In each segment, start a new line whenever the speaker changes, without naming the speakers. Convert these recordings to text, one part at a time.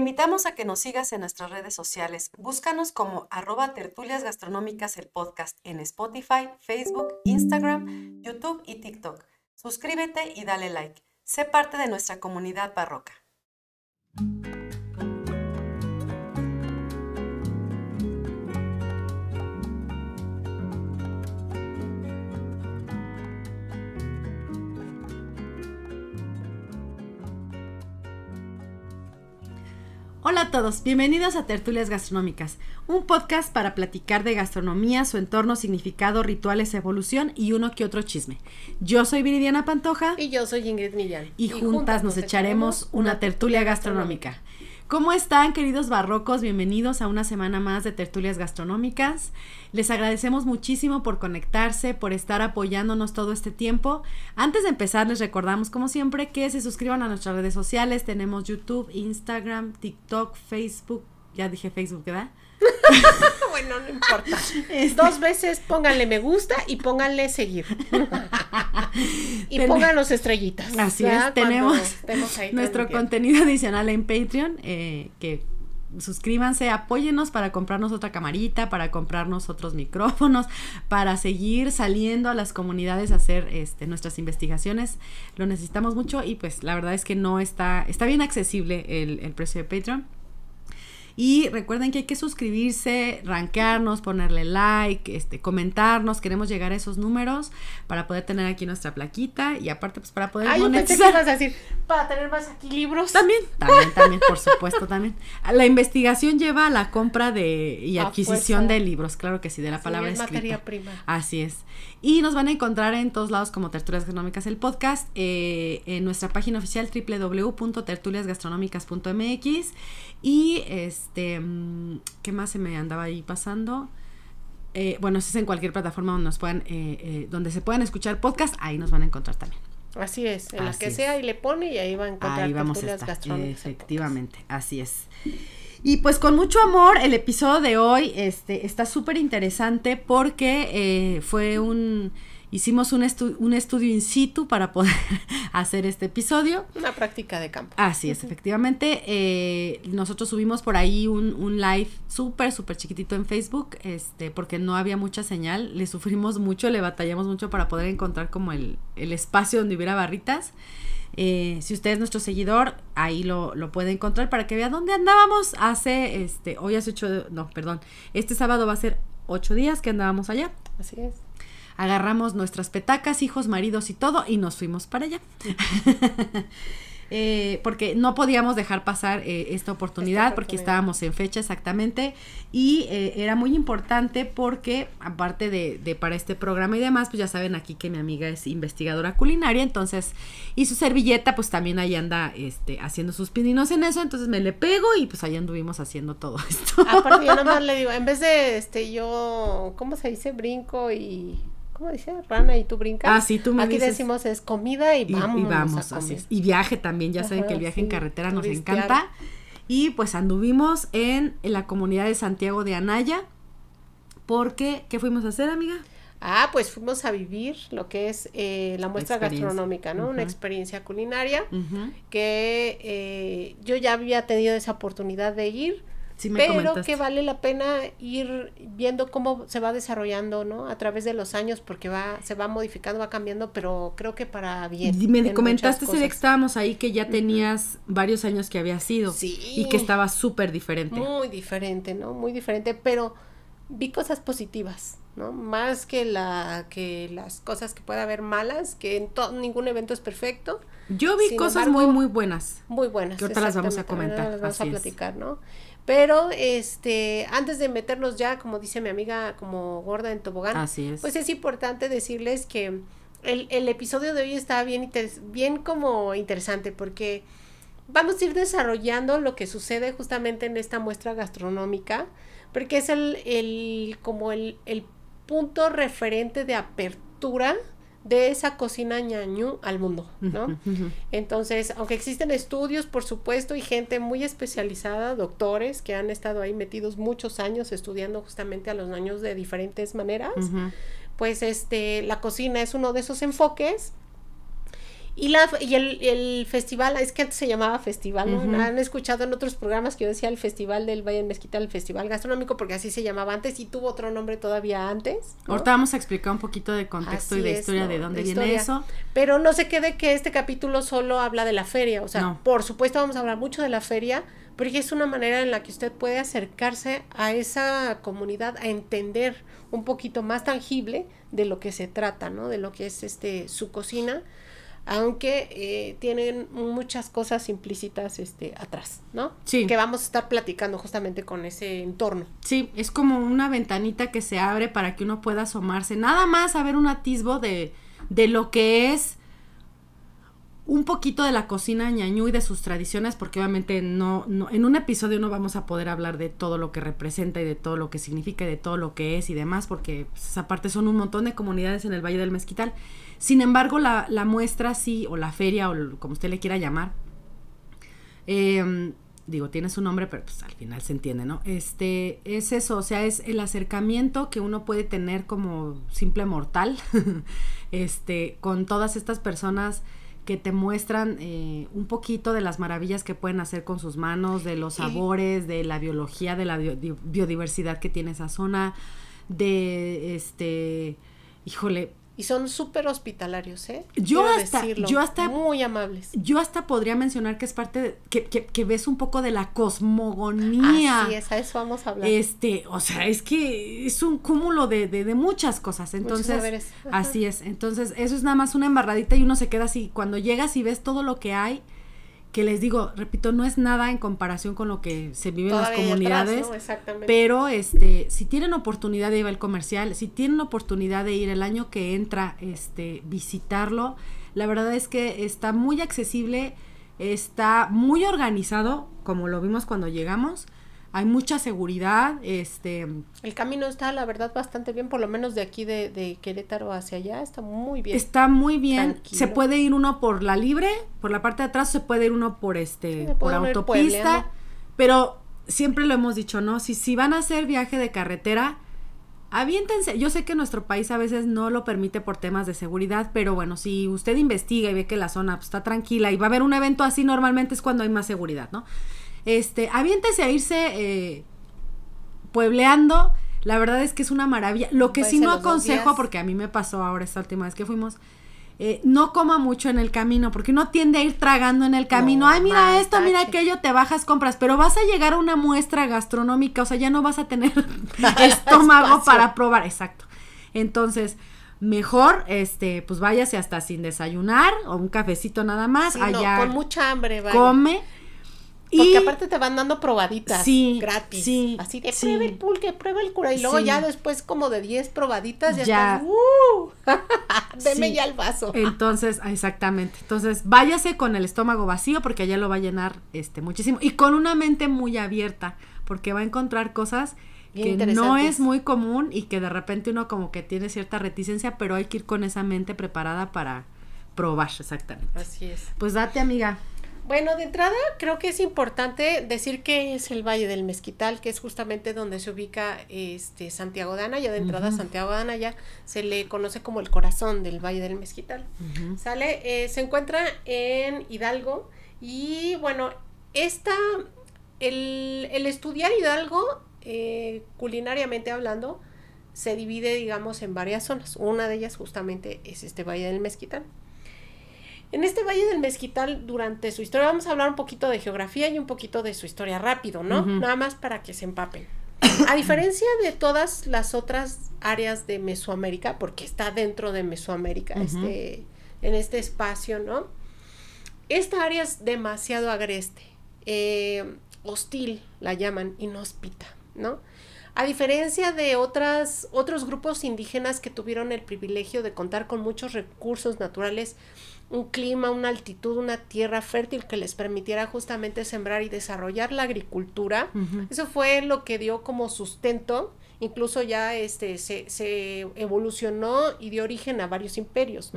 invitamos a que nos sigas en nuestras redes sociales. Búscanos como arroba tertulias gastronómicas el podcast en Spotify, Facebook, Instagram, YouTube y TikTok. Suscríbete y dale like. Sé parte de nuestra comunidad barroca. Hola a todos, bienvenidos a Tertulias Gastronómicas, un podcast para platicar de gastronomía, su entorno, significado, rituales, evolución y uno que otro chisme. Yo soy Viridiana Pantoja. Y yo soy Ingrid Millán. Y, juntas, nos, echaremos una tertulia gastronómica. ¿Cómo están, queridos barrocos? Bienvenidos a una semana más de tertulias gastronómicas. Les agradecemos muchísimo por conectarse, por estar apoyándonos todo este tiempo. Antes de empezar, les recordamos, como siempre, que se suscriban a nuestras redes sociales. Tenemos YouTube, Instagram, TikTok, Facebook. Ya dije Facebook, ¿verdad?
bueno, no importa. Este. Dos veces pónganle me gusta y pónganle seguir.
y pónganos pongan los estrellitas. Así es, tenemos nuestro contenido adicional en Patreon, eh, que suscríbanse, apóyennos para comprarnos otra camarita, para comprarnos otros micrófonos, para seguir saliendo a las comunidades a hacer este, nuestras investigaciones. Lo necesitamos mucho y pues la verdad es que no está, está bien accesible el precio de Patreon. Y recuerden que hay que suscribirse, rankearnos, ponerle like, este, comentarnos. Queremos llegar a esos números para poder tener aquí nuestra plaquita y aparte, pues para poder Ay, monetizar.
decir, para tener más aquí libros. También,
también, también, por supuesto, también. La investigación lleva a la compra de y adquisición de libros, claro que sí, de la palabra escrita. prima. Así es. Y nos van a encontrar en todos lados como Tertulias Gastronómicas el podcast, eh, en nuestra página oficial www.tertuliasgastronómicas.mx y este este, mm, ¿qué más se me andaba ahí pasando? Eh, bueno, si es en cualquier plataforma donde nos puedan, eh, eh, donde se puedan escuchar podcasts ahí nos van a encontrar también.
Así es, en la que sea y le pone y ahí va a encontrar ahí vamos a
Efectivamente, así es. Y pues con mucho amor el episodio de hoy este, está súper interesante porque fue un Hicimos un, estudio in situ para poder hacer este episodio. Una práctica de campo. Así es, efectivamente. Eh, nosotros subimos por ahí un, un live súper, súper chiquitito en Facebook, este, porque no había mucha señal. Le sufrimos mucho, le batallamos mucho para poder encontrar como el, espacio donde hubiera barritas. Eh, si usted es nuestro seguidor, ahí lo, lo, puede encontrar para que vea dónde andábamos hace, este, hoy hace ocho, no, perdón, este sábado va a ser ocho días que andábamos allá. Así es. Agarramos nuestras petacas, hijos, maridos y todo, y nos fuimos para allá. Eh, porque no podíamos dejar pasar eh, esta, oportunidad porque estábamos en fecha exactamente y eh, era muy importante porque aparte de, de, para este programa y demás, pues ya saben aquí que mi amiga es investigadora culinaria, entonces y su servilleta pues también ahí anda este, haciendo sus pininos en eso, entonces me le pego y pues ahí anduvimos haciendo todo esto.
Aparte yo nomás le digo, en vez de este yo, ¿cómo se dice? Brinco y ¿cómo dice? Rana y tú brincas. Ah, Aquí decimos
es comida y vamos. Y, así Y viaje también, ya saben que el viaje en carretera nos encanta. Y pues anduvimos en, la comunidad de Santiago de Anaya, porque, ¿qué fuimos a hacer, amiga? Ah, pues fuimos a vivir lo que es eh, la muestra
gastronómica, ¿no? Una experiencia culinaria que eh, yo ya había tenido esa oportunidad de ir, pero que vale la pena ir viendo cómo se va desarrollando, ¿no? A través de los años, porque va, se va modificando, va cambiando, pero creo que para bien. Y me comentaste ese que
estábamos ahí que ya tenías varios años que había sido y que estaba súper diferente. Muy
diferente, ¿no? Muy diferente, pero vi cosas positivas, ¿no? Más que la que las cosas que pueda haber malas, que en todo, ningún evento es perfecto.
Yo vi cosas muy muy buenas. Muy buenas. Que ahorita las vamos a comentar. Las vamos a platicar,
¿no? Pero este, antes de meternos ya, como dice mi amiga, como gorda en tobogán, pues es importante decirles que el, el episodio de hoy está bien, bien como interesante porque vamos a ir desarrollando lo que sucede justamente en esta muestra gastronómica, porque es el, como el, el punto referente de apertura de esa cocina ñañú al mundo, ¿no? Entonces, aunque existen estudios, por supuesto, y gente muy especializada, doctores que han estado ahí metidos muchos años estudiando justamente a los niños de diferentes maneras, pues este, la cocina es uno de esos enfoques y, la, el, festival, es que antes se llamaba festival, ¿no? Han escuchado en otros programas que yo decía el Festival del Valle Mezquita, el Festival Gastronómico, porque así se llamaba antes y tuvo otro nombre todavía antes. Ahorita
vamos a explicar un poquito de contexto y de historia de dónde viene eso.
Pero no se quede que este capítulo solo habla de la feria, o sea, por supuesto vamos a hablar mucho de la feria, porque es una manera en la que usted puede acercarse a esa comunidad, a entender un poquito más tangible de lo que se trata, ¿no? De lo que es este su cocina aunque eh, tienen muchas cosas implícitas este, atrás,
¿no? Sí. Que vamos a estar platicando justamente con ese entorno. Sí, es como una ventanita que se abre para que uno pueda asomarse, nada más a ver un atisbo de, lo que es un poquito de la cocina ñañú y de sus tradiciones, porque obviamente no, en un episodio no vamos a poder hablar de todo lo que representa y de todo lo que significa y de todo lo que es y demás, porque pues, aparte son un montón de comunidades en el Valle del Mezquital. Sin embargo, la, muestra sí, o la feria, o como usted le quiera llamar, em, digo, tiene su nombre, pero pues al final se entiende, ¿no? Este, es eso, o sea, es el acercamiento que uno puede tener como simple mortal, este, con todas estas personas que te muestran eh, un poquito de las maravillas que pueden hacer con sus manos, de los sabores, de la biología, de la biodiversidad que tiene esa zona, de este, híjole, y son súper hospitalarios, ¿eh? Yo hasta, yo hasta, muy amables. Yo hasta podría mencionar que es parte, de, que, que, ves un poco de la cosmogonía. Así es, a eso vamos a hablar. Este, o sea, es que es un cúmulo de, de, de muchas cosas, entonces, así es, entonces eso es nada más una embarradita y uno se queda así, cuando llegas y ves todo lo que hay, que les digo, repito, no es nada en comparación con lo que se vive en las comunidades, pero este, si tienen oportunidad de ir al comercial, si tienen oportunidad de ir el año que entra, este, visitarlo, la verdad es que está muy accesible, está muy organizado, como lo vimos cuando llegamos, hay mucha seguridad, este... El camino está, la
verdad, bastante bien, por lo menos de aquí de, de Querétaro hacia allá, está muy bien. Está
muy bien, se puede ir uno por la libre, por la parte de atrás, se puede ir uno por este, por autopista, pero siempre lo hemos dicho, ¿no? Si, si van a hacer viaje de carretera, aviéntense. Yo sé que nuestro país a veces no lo permite por temas de seguridad, pero bueno, si usted investiga y ve que la zona pues, está tranquila y va a haber un evento así, normalmente es cuando hay más seguridad, ¿no? Este, aviéntese a irse eh, puebleando. La verdad es que es una maravilla. Lo que sí no aconsejo, porque a mí me pasó ahora esta última vez que fuimos, eh, no coma mucho en el camino, porque uno tiende a ir tragando en el camino. Ay, mira esto, mira aquello, te bajas, compras, pero vas a llegar a una muestra gastronómica, o sea, ya no vas a tener estómago para probar. Exacto. Entonces, mejor, este, pues váyase hasta sin desayunar o un cafecito nada más. allá con mucha
hambre, vale, Come porque aparte te van dando probaditas gratis. así de sí, prueba el pulque, prueba el cura. Y luego ya después como de 10 probaditas ya, Estás, uh,
deme ya el vaso. Entonces, exactamente. Entonces, váyase con el estómago vacío porque allá lo va a llenar este muchísimo. Y con una mente muy abierta porque va a encontrar cosas que no es muy común y que de repente uno como que tiene cierta reticencia, pero hay que ir con esa mente preparada para probar, exactamente. Así es. Pues date,
amiga. Bueno, de entrada creo que es importante decir que es el Valle del Mezquital, que es justamente donde se ubica este Santiago de Anaya. De entrada Santiago de Anaya se le conoce como el corazón del Valle del Mezquital. Sale, eh, se encuentra en Hidalgo y bueno, esta, el, el estudiar Hidalgo, eh, culinariamente hablando, se divide, digamos, en varias zonas. Una de ellas justamente es este Valle del Mezquital. En este Valle del Mezquital, durante su historia, vamos a hablar un poquito de geografía y un poquito de su historia rápido, ¿no? Nada más para que se empapen. A diferencia de todas las otras áreas de Mesoamérica, porque está dentro de Mesoamérica, este, en este espacio, ¿no? Esta área es demasiado agreste, eh, hostil, la llaman, inhóspita, ¿no? A diferencia de otras, otros grupos indígenas que tuvieron el privilegio de contar con muchos recursos naturales, un clima, una altitud, una tierra fértil que les permitiera justamente sembrar y desarrollar la agricultura. Eso fue lo que dio como sustento, incluso ya este, se, se evolucionó y dio origen a varios imperios.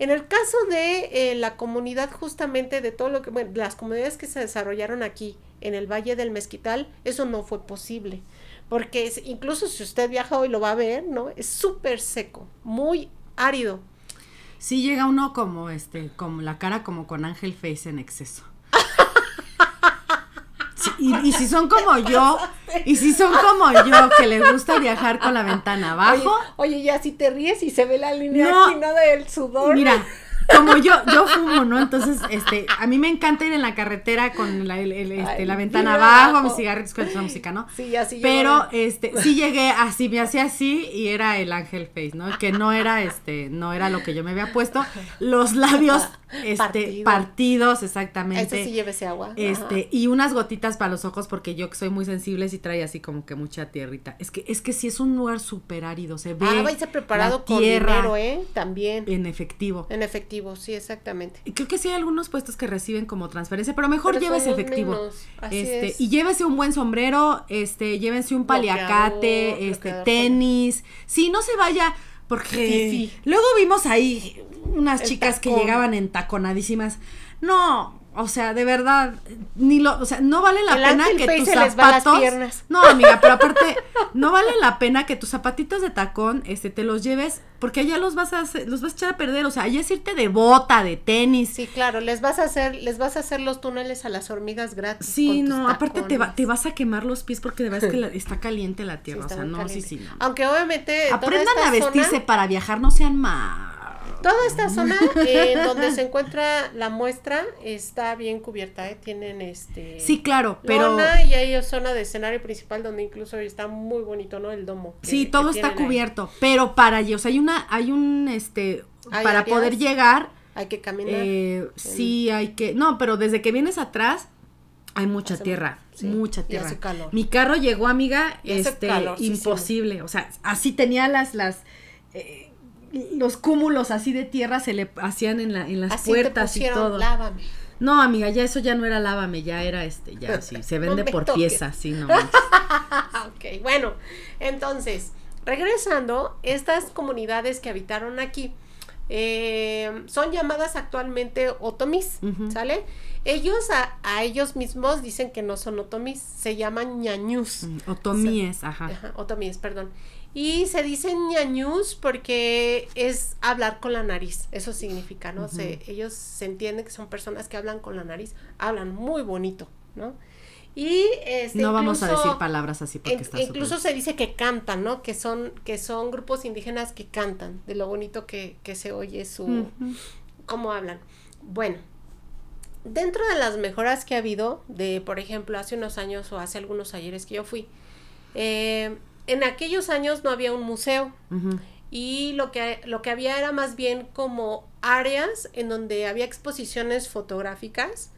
En el caso de eh, la comunidad justamente de todo lo que, bueno, las comunidades que se desarrollaron aquí en el Valle del Mezquital, eso no fue posible porque incluso si usted viaja hoy lo va a ver, ¿no? Es súper seco, muy árido
sí llega uno como este, como la cara como con Ángel Face en exceso. y, si son como yo, y si son como yo, que le gusta viajar con la ventana abajo. Oye, ya si te ríes y se ve la línea
Del sudor. Mira,
como yo, yo fumo, ¿no? Entonces, este, a mí me encanta ir en la carretera con la, el, este, la ventana abajo, mis cigarritos con la música, ¿no? Sí, así Pero, este, sí llegué así, me hacía así y era el ángel face, ¿no? Que no era, este, no era lo que yo me había puesto. Los labios, este, partidos, exactamente. Eso sí
llévese agua. Este,
y unas gotitas para los ojos porque yo soy muy sensible y trae así como que mucha tierrita. Es que, es que sí es un lugar súper árido, se ve. Ah, va a preparado con dinero, ¿eh? También. En efectivo. En efectivo sí, exactamente. Creo que sí hay algunos puestos que reciben como transferencia, pero mejor lleves llévese efectivo. este, y llévese un buen sombrero, este, llévense un paliacate, este, tenis. Sí, no se vaya porque luego vimos ahí unas chicas que llegaban entaconadísimas. No, o sea, de verdad, ni lo, o sea, no vale la pena que tus zapatos. No, amiga, pero aparte, no vale la pena que tus zapatitos de tacón, este, te los lleves, porque allá los vas a los vas a echar a perder. O sea, allá es irte de bota, de tenis. Sí, claro, les vas a hacer, les vas a hacer los túneles a las hormigas gratis.
Sí, no,
aparte te, te vas a quemar los pies porque de verdad es que está caliente la tierra. o sea, no, sí, sí.
Aunque obviamente. Aprendan a vestirse
para viajar, no sean más.
Toda esta zona donde se encuentra la muestra está bien cubierta, ¿eh? Tienen este...
Sí, claro, pero...
y hay zona de escenario principal donde incluso está muy bonito, ¿no? El domo. sí, todo está cubierto,
pero para ellos o sea, hay una, hay un, este, para poder llegar... Hay que caminar. Eh, sí, hay que... No, pero desde que vienes atrás hay mucha tierra, mucha tierra. Mi carro llegó, amiga, este, imposible, o sea, así tenía las, las... Eh, los cúmulos así de tierra se le hacían en, la, en las puertas y Lávame. No, amiga, ya eso ya no era lávame, ya era este, ya sí, se vende por pieza, sí, no.
ok, bueno, entonces, regresando, estas comunidades que habitaron aquí eh, son llamadas actualmente otomis, ¿sale? Ellos a, ellos mismos dicen que no son otomis, se llaman ñañus. Otomies, mm,
otomíes, ajá.
ajá. Otomíes, perdón. Y se dice ñañús porque es hablar con la nariz, eso significa, ¿no? ellos se entienden que son personas que hablan con la nariz, hablan muy bonito, ¿no? Y este, no vamos a decir
palabras así porque Incluso se
dice que cantan, ¿no? Que son, que son grupos indígenas que cantan, de lo bonito que, que se oye su, cómo hablan. Bueno, dentro de las mejoras que ha habido, de por ejemplo, hace unos años o hace algunos ayeres que yo fui, eh, en aquellos años no había un museo. Y lo que, lo que había era más bien como áreas en donde había exposiciones fotográficas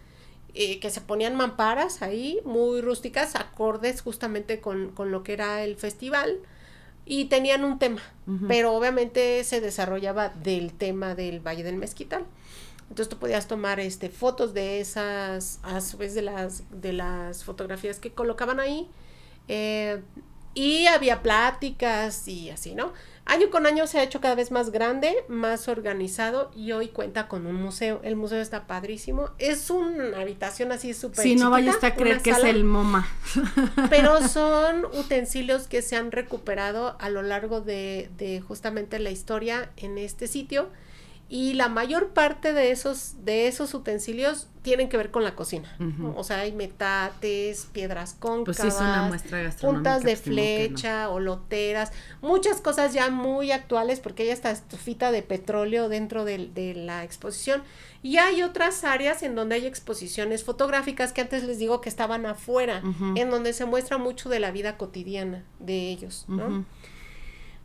eh, que se ponían mamparas ahí, muy rústicas, acordes justamente con, lo que era el festival y tenían un tema, pero obviamente se desarrollaba del tema del Valle del Mezquital. Entonces tú podías tomar este fotos de esas, a su vez de las de las fotografías que colocaban ahí. Eh, y había pláticas y así, ¿no? Año con año se ha hecho cada vez más grande, más organizado y hoy cuenta con un museo. El museo está padrísimo. Es una habitación así súper. Si no vayas a creer que es el MoMA. pero son utensilios que se han recuperado a lo largo de, de justamente la historia en este sitio y la mayor parte de esos, de esos utensilios tienen que ver con la cocina. O sea, hay metates, piedras cóncavas, pues
pues puntas de flecha,
o loteras muchas cosas ya muy actuales, porque hay esta estufita de petróleo dentro de, la exposición. Y hay otras áreas en donde hay exposiciones fotográficas que antes les digo que estaban afuera, en donde se muestra mucho de la vida cotidiana de ellos, ¿no?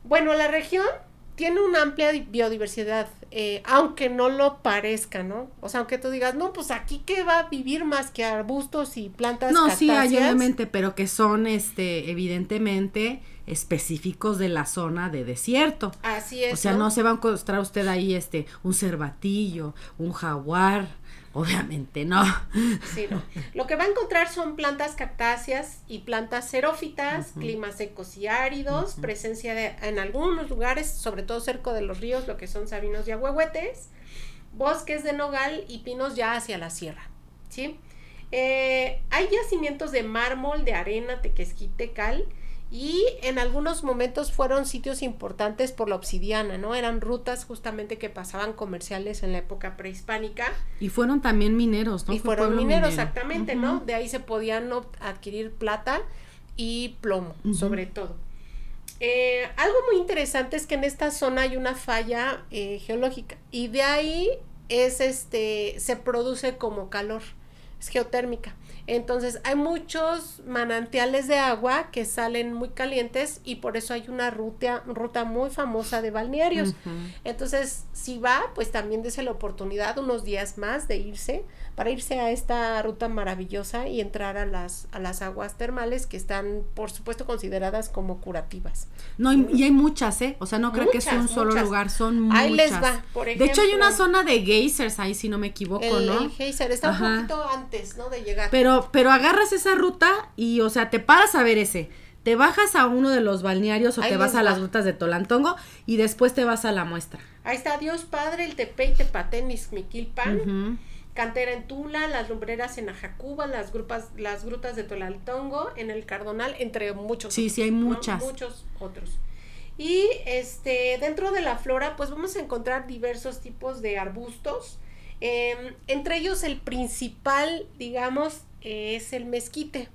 Bueno, la región tiene una amplia biodiversidad, eh, aunque no lo parezca, ¿no? O sea, aunque tú digas, no, pues aquí que va a vivir más que arbustos y plantas. No, sí, hay obviamente,
pero que son, este, evidentemente específicos de la zona de desierto.
Así es. O sea, ¿no? no se va
a encontrar usted ahí, este, un cervatillo, un jaguar, Obviamente no.
Lo que va a encontrar son plantas cactáceas y plantas xerófitas, climas secos y áridos, presencia de, en algunos lugares, sobre todo cerca de los ríos, lo que son sabinos y agüehuetes, bosques de nogal y pinos ya hacia la sierra. ¿sí? Eh, hay yacimientos de mármol, de arena, tequesquite, cal y en algunos momentos fueron sitios importantes por la obsidiana, ¿no? Eran rutas justamente que pasaban comerciales en la época prehispánica.
Y fueron también mineros, ¿no? Y fueron mineros,
exactamente, ¿no? De ahí se podían adquirir plata y plomo, sobre todo. Eh, algo muy interesante es que en esta zona hay una falla eh, geológica y de ahí es este, se produce como calor, es geotérmica. Entonces hay muchos manantiales de agua que salen muy calientes y por eso hay una ruta, ruta muy famosa de balnearios. Entonces, si va, pues también dése la oportunidad unos días más de irse para irse a esta ruta maravillosa y entrar a las, a las aguas termales que están, por supuesto, consideradas como curativas.
No, y, hay muchas, ¿eh? O sea, no creo que sea un solo lugar, son muchas. Ahí les va, por ejemplo. De hecho, hay una zona de geysers ahí, si no me equivoco, ¿no? El
geyser, está un poquito antes, ¿no? De llegar. Pero, pero agarras
esa ruta y, o sea, te paras a ver ese te bajas a uno de los balnearios o te vas a las rutas de Tolantongo y después te vas a la muestra.
Ahí está Dios Padre, el tepeite y Tepatén, Cantera en Tula, Las Lumbreras en Ajacuba, las, grupas, las Grutas de Tolaltongo, en El Cardonal, entre muchos. Sí, otros, sí, hay muchas. Muchos otros. Y este, dentro de la flora, pues vamos a encontrar diversos tipos de arbustos. Em, entre ellos el principal, digamos, es el mezquite.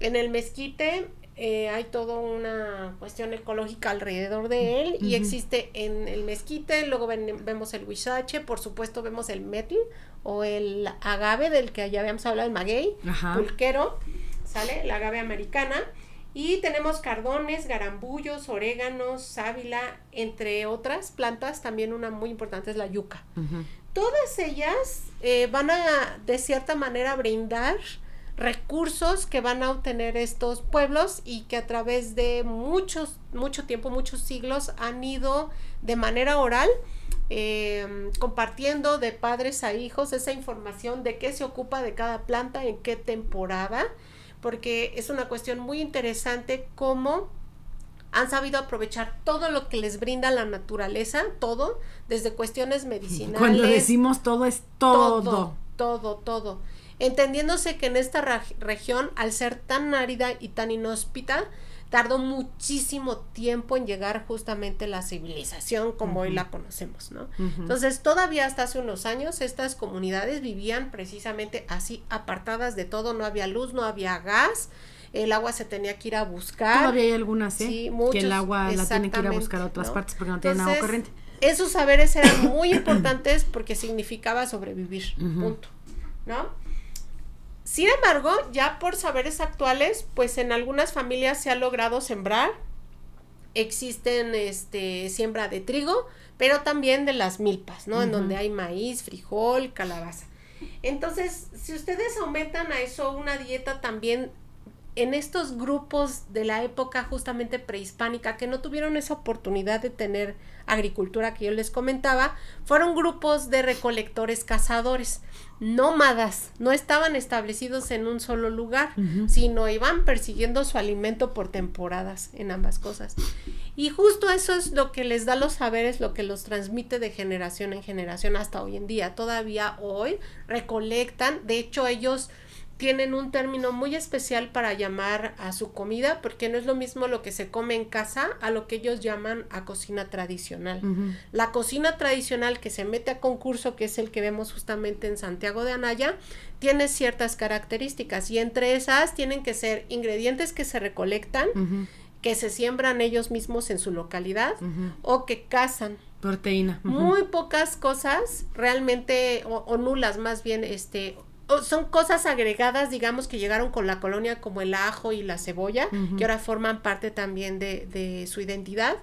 En el mezquite eh, hay toda una cuestión ecológica alrededor de él y existe en el mezquite, luego vemos el huizache, por supuesto vemos el metl, o el agave del que ya habíamos hablado, el maguey, pulquero, ¿sale? El agave americana. Y tenemos cardones, garambullos, oréganos, sábila, entre otras plantas. También una muy importante es la yuca. Todas ellas eh, van a, de cierta manera, brindar recursos que van a obtener estos pueblos y que a través de muchos, mucho tiempo, muchos siglos han ido de manera oral Em, compartiendo de padres a hijos esa información de qué se ocupa de cada planta, en qué temporada, porque es una cuestión muy interesante cómo han sabido aprovechar todo lo que les brinda la naturaleza, todo, desde cuestiones medicinales. Cuando decimos
todo es Todo,
todo, todo. Entendiéndose que en esta región, al ser tan árida y tan inhóspita, tardó muchísimo tiempo en llegar justamente la civilización como hoy la conocemos, ¿no? Entonces, todavía hasta hace unos años estas comunidades vivían precisamente así apartadas de todo, no había luz, no había gas, el agua se tenía que ir a buscar. Todavía hay algunas, ¿eh? Sí, que el agua la tiene que ir a buscar a otras partes
porque no agua corriente.
Esos saberes eran muy importantes porque significaba sobrevivir, punto, ¿no? Sin embargo, ya por saberes actuales, pues en algunas familias se ha logrado sembrar. Existen este, siembra de trigo, pero también de las milpas, ¿no? En donde hay maíz, frijol, calabaza. Entonces, si ustedes aumentan a eso una dieta también en estos grupos de la época justamente prehispánica que no tuvieron esa oportunidad de tener agricultura que yo les comentaba, fueron grupos de recolectores cazadores, nómadas, no estaban establecidos en un solo lugar, sino iban persiguiendo su alimento por temporadas en ambas cosas. Y justo eso es lo que les da los saberes, lo que los transmite de generación en generación hasta hoy en día. Todavía hoy recolectan, de hecho ellos tienen un término muy especial para llamar a su comida, porque no es lo mismo lo que se come en casa a lo que ellos llaman a cocina tradicional. La cocina tradicional que se mete a concurso, que es el que vemos justamente en Santiago de Anaya, tiene ciertas características y entre esas tienen que ser ingredientes que se recolectan, que se siembran ellos mismos en su localidad o que cazan
proteína. Muy
pocas cosas realmente, o, nulas más bien, este, son cosas agregadas, digamos, que llegaron con la colonia, como el ajo y la cebolla, que ahora forman parte también de, de su identidad,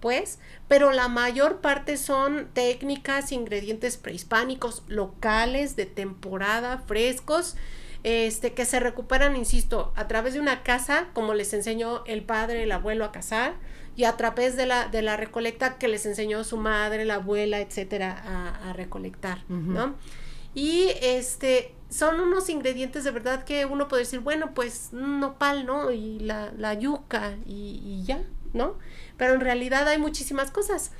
pues, pero la mayor parte son técnicas, ingredientes prehispánicos, locales, de temporada, frescos, este, que se recuperan, insisto, a través de una casa, como les enseñó el padre, el abuelo a cazar, y a través de la, de la recolecta que les enseñó su madre, la abuela, etcétera, a, recolectar, ¿no? Y este, son unos ingredientes de verdad que uno puede decir, bueno, pues nopal, ¿no? Y la, yuca y, y, ya, ¿no? Pero en realidad hay muchísimas cosas.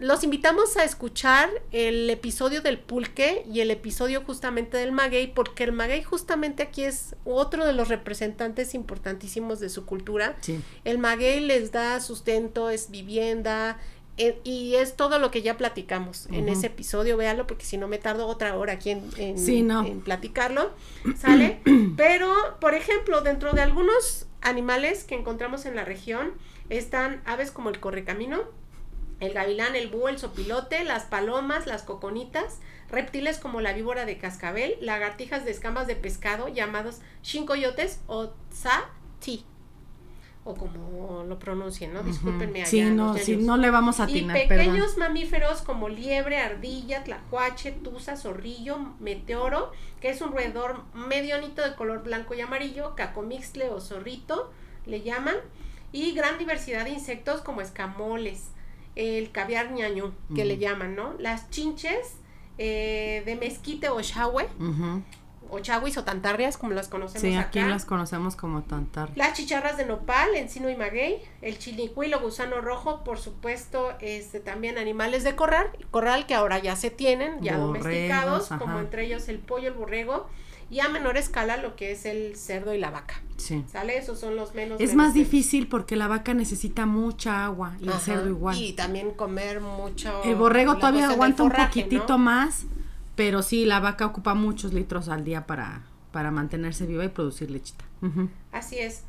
Los invitamos a escuchar el episodio del pulque y el episodio justamente del maguey, porque el maguey justamente aquí es otro de los representantes importantísimos de su cultura. El maguey les da sustento, es vivienda, eh, y es todo lo que ya platicamos en ese episodio, véalo, porque si no me tardo otra hora aquí en, en, platicarlo, ¿sale? Pero, por ejemplo, dentro de algunos animales que encontramos en la región están aves como el correcamino, el gavilán, el búho, el sopilote, las palomas, las coconitas, reptiles como la víbora de cascabel, lagartijas de escamas de pescado llamados chincoyotes o tsa ti o como lo pronuncien, ¿no? Discúlpenme. sí, no, sí, no
le vamos a atinar, Y pequeños
mamíferos como liebre, ardilla, tlacuache, tusa, zorrillo, meteoro, que es un roedor medianito de color blanco y amarillo, cacomixle o zorrito, le llaman, y gran diversidad de insectos como escamoles, el caviar ñañú, que le llaman, ¿no? Las chinches eh, de mezquite o shawe, Ajá o o tantarrias, como las conocemos Sí, aquí las
conocemos como tantarrias.
Las chicharras de nopal, encino y maguey, el lo gusano rojo, por supuesto, este, también animales de corral, corral que ahora ya se tienen, ya domesticados, como entre ellos el pollo, el borrego, y a menor escala lo que es el cerdo y la
vaca. Sí.
¿Sale? Esos son los menos. Es más
difícil porque la vaca necesita mucha agua y el cerdo igual. Y
también comer mucho. El borrego todavía aguanta un poquitito
más, pero sí, la vaca ocupa muchos litros al día para, mantenerse viva y producir lechita.
Así es.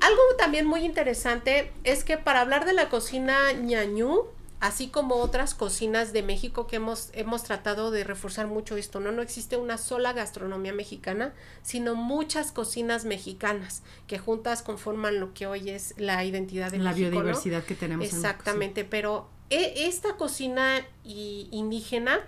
Algo también muy interesante es que para hablar de la cocina ñañú, así como otras cocinas de México que hemos, hemos tratado de reforzar mucho esto, ¿no? No existe una sola gastronomía mexicana, sino muchas cocinas mexicanas que juntas conforman lo que hoy es la identidad
de la biodiversidad que tenemos. Exactamente,
pero e, esta cocina indígena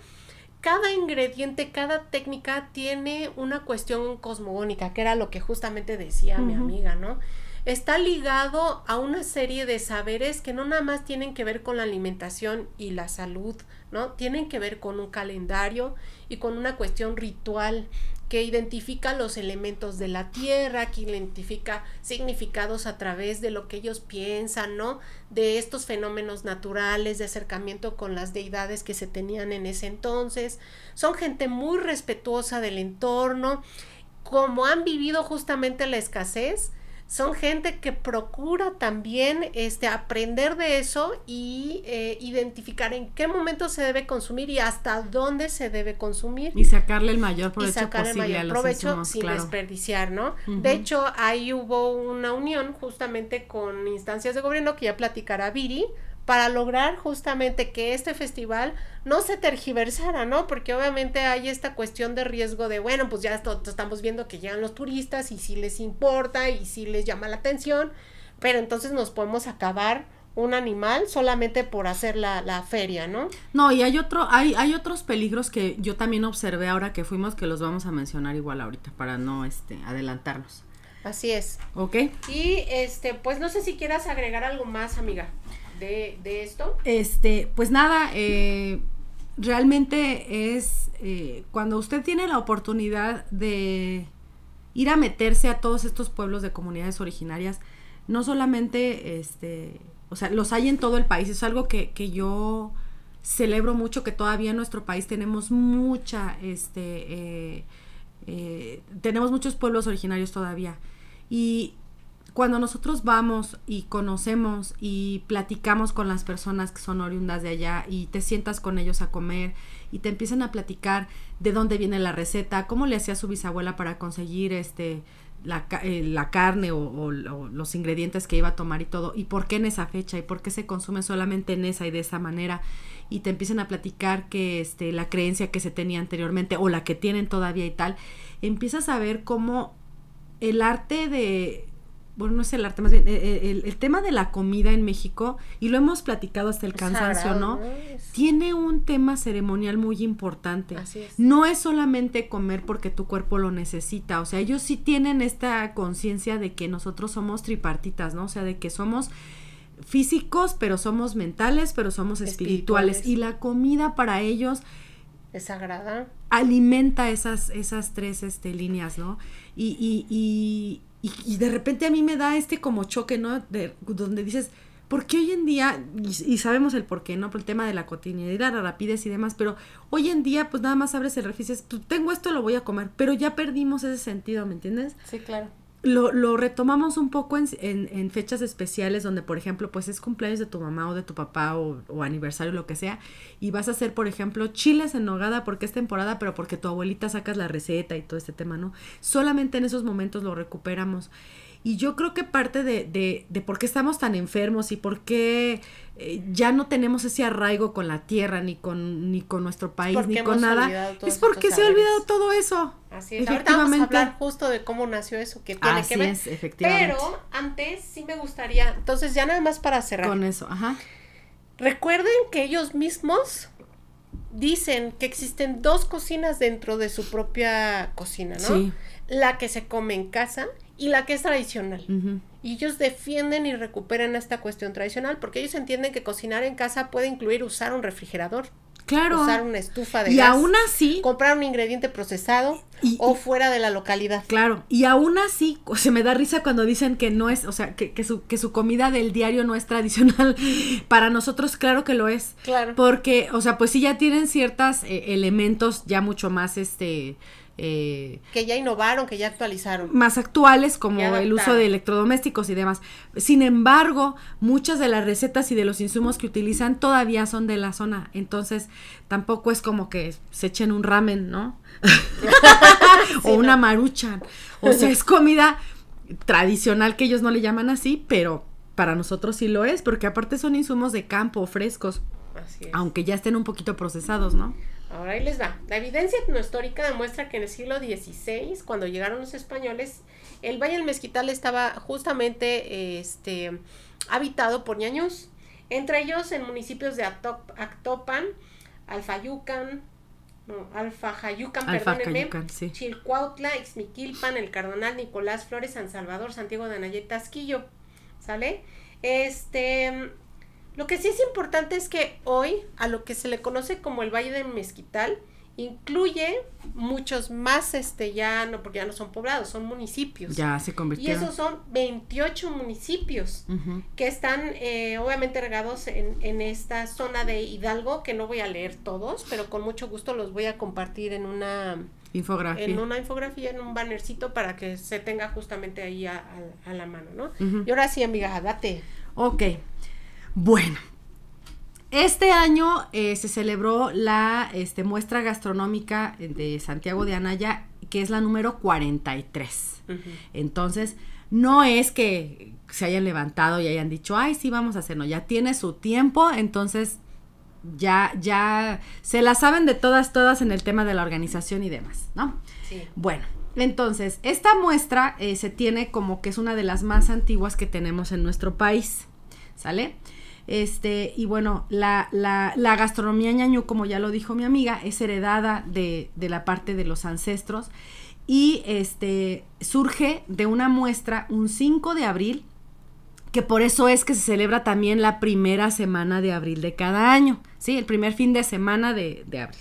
cada ingrediente, cada técnica tiene una cuestión cosmogónica, que era lo que justamente decía mi amiga, ¿no? Está ligado a una serie de saberes que no nada más tienen que ver con la alimentación y la salud, ¿no? Tienen que ver con un calendario y con una cuestión ritual que identifica los elementos de la tierra, que identifica significados a través de lo que ellos piensan, De estos fenómenos naturales, de acercamiento con las deidades que se tenían en ese entonces. Son gente muy respetuosa del entorno, como han vivido justamente la escasez, son gente que procura también este, aprender de eso y eh, identificar en qué momento se debe consumir y hasta dónde se debe consumir. Y
sacarle el mayor provecho sin
desperdiciar, ¿no? De hecho, ahí hubo una unión justamente con instancias de gobierno que ya platicará Viri para lograr justamente que este festival no se tergiversara, ¿no? Porque obviamente hay esta cuestión de riesgo de, bueno, pues ya estamos viendo que llegan los turistas y si les importa y si les llama la atención, pero entonces nos podemos acabar un animal solamente por hacer la, feria, ¿no?
No, y hay otro, hay, hay otros peligros que yo también observé ahora que fuimos que los vamos a mencionar igual ahorita para no este adelantarnos. Así es.
Ok. Y este, pues no sé si quieras agregar algo más, amiga de, esto?
Este, pues nada, eh, realmente es eh, cuando usted tiene la oportunidad de ir a meterse a todos estos pueblos de comunidades originarias, no solamente, este, o sea, los hay en todo el país, es algo que, yo celebro mucho que todavía en nuestro país tenemos mucha, este, eh, tenemos muchos pueblos originarios todavía. Y cuando nosotros vamos y conocemos y platicamos con las personas que son oriundas de allá y te sientas con ellos a comer y te empiezan a platicar de dónde viene la receta, cómo le hacía su bisabuela para conseguir este la, eh, carne o, los ingredientes que iba a tomar y todo, y por qué en esa fecha y por qué se consume solamente en esa y de esa manera, y te empiezan a platicar que este, la creencia que se tenía anteriormente o la que tienen todavía y tal, empiezas a ver cómo el arte de bueno, no es el arte, más bien, eh, eh, el, tema de la comida en México, y lo hemos platicado hasta el cansancio, ¿no? Tiene un tema ceremonial muy importante. Así es. No es solamente comer porque tu cuerpo lo necesita, o sea, ellos sí tienen esta conciencia de que nosotros somos tripartitas, ¿no? O sea, de que somos físicos, pero somos mentales, pero somos espirituales. Y la comida para ellos... Es sagrada. Alimenta esas, esas tres este, líneas, ¿no? y y, de repente a mí me da este como choque, ¿no? De, donde dices, ¿por qué hoy en día, y, sabemos el por qué, ¿no? Por el tema de la cotidianidad, la rapidez y demás, pero hoy en día pues nada más abres el refri y dices, pues, tengo esto, lo voy a comer, pero ya perdimos ese sentido, ¿me entiendes? Sí, claro lo, lo, retomamos un poco en, en, fechas especiales donde, por ejemplo, pues es cumpleaños de tu mamá o de tu papá o, aniversario, lo que sea, y vas a hacer, por ejemplo, chiles en nogada porque es temporada, pero porque tu abuelita sacas la receta y todo este tema, ¿no? Solamente en esos momentos lo recuperamos. Y yo creo que parte de, por qué estamos tan enfermos y por qué eh, ya no tenemos ese arraigo con la tierra, ni con, ni con nuestro país, ni con nada, es porque se ha olvidado
todo eso. Así es, ahorita vamos a hablar justo de cómo nació eso, que tiene que ver. Pero antes sí me gustaría, entonces ya nada más para cerrar. Con eso, ajá. Recuerden que ellos mismos dicen que existen dos cocinas dentro de su propia cocina, ¿no? Sí. La que se come en casa y la que es tradicional. Y ellos defienden y recuperan esta cuestión tradicional porque ellos entienden que cocinar en casa puede incluir usar un refrigerador. Claro. Usar una estufa de y gas. Y aún así. Comprar un ingrediente procesado o fuera de la localidad. Claro.
Y aún así, se me da risa cuando dicen que no es, o sea, que, que, su, que su comida del diario no es tradicional. Para nosotros, claro que lo es. Claro. Porque, o sea, pues sí ya tienen ciertos eh, elementos ya mucho más, este, eh,
que ya innovaron, que ya actualizaron. Más
actuales, como el uso de electrodomésticos y demás. Sin embargo, muchas de las recetas y de los insumos que utilizan todavía son de la zona. Entonces, tampoco es como que se echen un ramen, ¿no? o una maruchan. O sea, es comida tradicional que ellos no le llaman así, pero para nosotros sí lo es, porque aparte son insumos de campo, frescos. Así es. Aunque ya estén un poquito procesados, ¿no?
Ahora ahí les va. La evidencia etnohistórica demuestra que en el siglo XVI, cuando llegaron los españoles, el Valle del Mezquital estaba justamente este, habitado por ñaños. Entre ellos, en municipios de Actopan, Alfayucan, no, Alfajayucan, perdónenme, Chilcuautla, Ixmiquilpan, El Cardenal Nicolás Flores, San Salvador, Santiago de Anayetasquillo. Tasquillo, ¿sale? Este, lo que sí es importante es que hoy a lo que se le conoce como el Valle del Mezquital incluye muchos más, este, ya no, porque ya no son poblados, son municipios. Ya
se convirtieron. Y esos
son 28 municipios que están eh, obviamente regados en, esta zona de Hidalgo, que no voy a leer todos, pero con mucho gusto los voy a compartir en una,
Infografía. En una
infografía, en un bannercito para que se tenga justamente ahí
a, la mano, ¿no? Y ahora sí, amiga, date. Ok. Bueno, este año eh, se celebró la este, muestra gastronómica de Santiago de Anaya, que es la número 43. Entonces, no es que se hayan levantado y hayan dicho, ay, sí, vamos a hacerlo, ya tiene su tiempo, entonces ya, ya se la saben de todas, todas en el tema de la organización y demás, ¿no? Sí. Bueno. Entonces, esta muestra eh, se tiene como que es una de las más antiguas que tenemos en nuestro país, ¿sale? Este, y bueno, la, gastronomía ñañú, como ya lo dijo mi amiga, es heredada de, la parte de los ancestros y este, surge de una muestra un 5 de abril, que por eso es que se celebra también la primera semana de abril de cada año, ¿sí? El primer fin de semana de, de abril.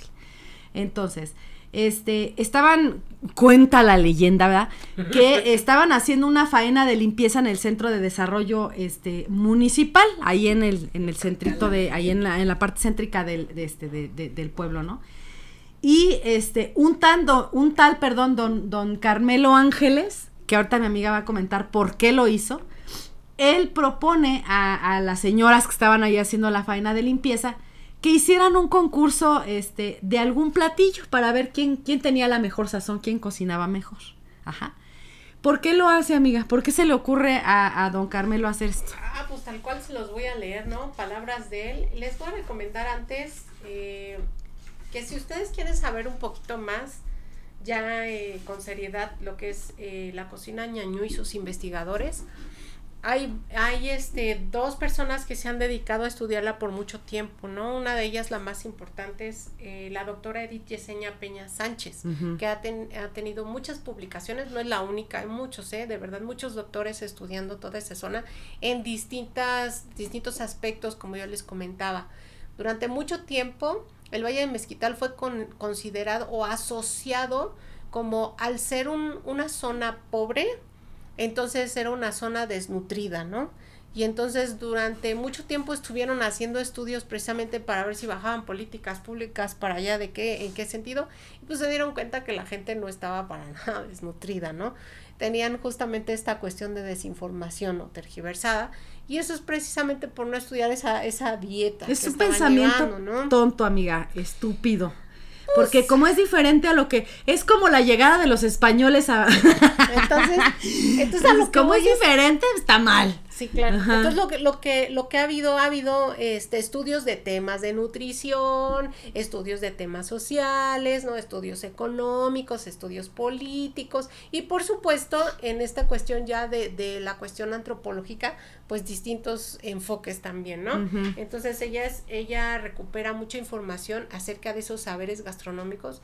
Entonces, este, estaban, cuenta la leyenda, ¿verdad? Que estaban haciendo una faena de limpieza en el centro de desarrollo este, municipal, ahí en el, en el centrito de, ahí en la, en la parte céntrica del, este, del pueblo, ¿no? Y este, un, un tal, perdón, don, don Carmelo Ángeles, que ahorita mi amiga va a comentar por qué lo hizo, él propone a, a las señoras que estaban ahí haciendo la faena de limpieza que hicieran un concurso este, de algún platillo para ver quién, quién tenía la mejor sazón, quién cocinaba mejor. Ajá. ¿Por qué lo hace, amiga? ¿Por qué se le ocurre a, don Carmelo hacer esto?
Ah, pues tal cual se los voy a leer, ¿no? Palabras de él. Les voy a recomendar antes eh, que si ustedes quieren saber un poquito más, ya eh, con seriedad, lo que es eh, la cocina ñañú y sus investigadores, hay, hay este, dos personas que se han dedicado a estudiarla por mucho tiempo, ¿no? Una de ellas, la más importante, es eh, la doctora Edith Yesenia Peña Sánchez, que ha, tenido muchas publicaciones, no es la única, hay muchos, ¿eh? De verdad, muchos doctores estudiando toda esa zona en distintas, distintos aspectos, como yo les comentaba. Durante mucho tiempo, el Valle de Mezquital fue considerado o asociado como al ser una zona pobre, entonces era una zona desnutrida, ¿no? Y entonces durante mucho tiempo estuvieron haciendo estudios precisamente para ver si bajaban políticas públicas para allá de qué, en qué sentido, y pues se dieron cuenta que la gente no estaba para nada desnutrida, ¿no? Tenían justamente esta cuestión de desinformación o tergiversada, y eso es precisamente por no estudiar esa, esa
dieta. Es un pensamiento ¿no? tonto, amiga, estúpido. Porque pues como es diferente a lo que es como la llegada de los españoles a Entonces, entonces pues como es diferente está mal. Sí, claro. Entonces
lo que, lo que, lo que ha habido, ha habido este, estudios de temas de nutrición, estudios de temas sociales, ¿no? Estudios económicos, estudios políticos, y por supuesto, en esta cuestión ya de, de la cuestión antropológica, pues distintos enfoques también, ¿no? Entonces ella es, ella recupera mucha información acerca de esos saberes gastronómicos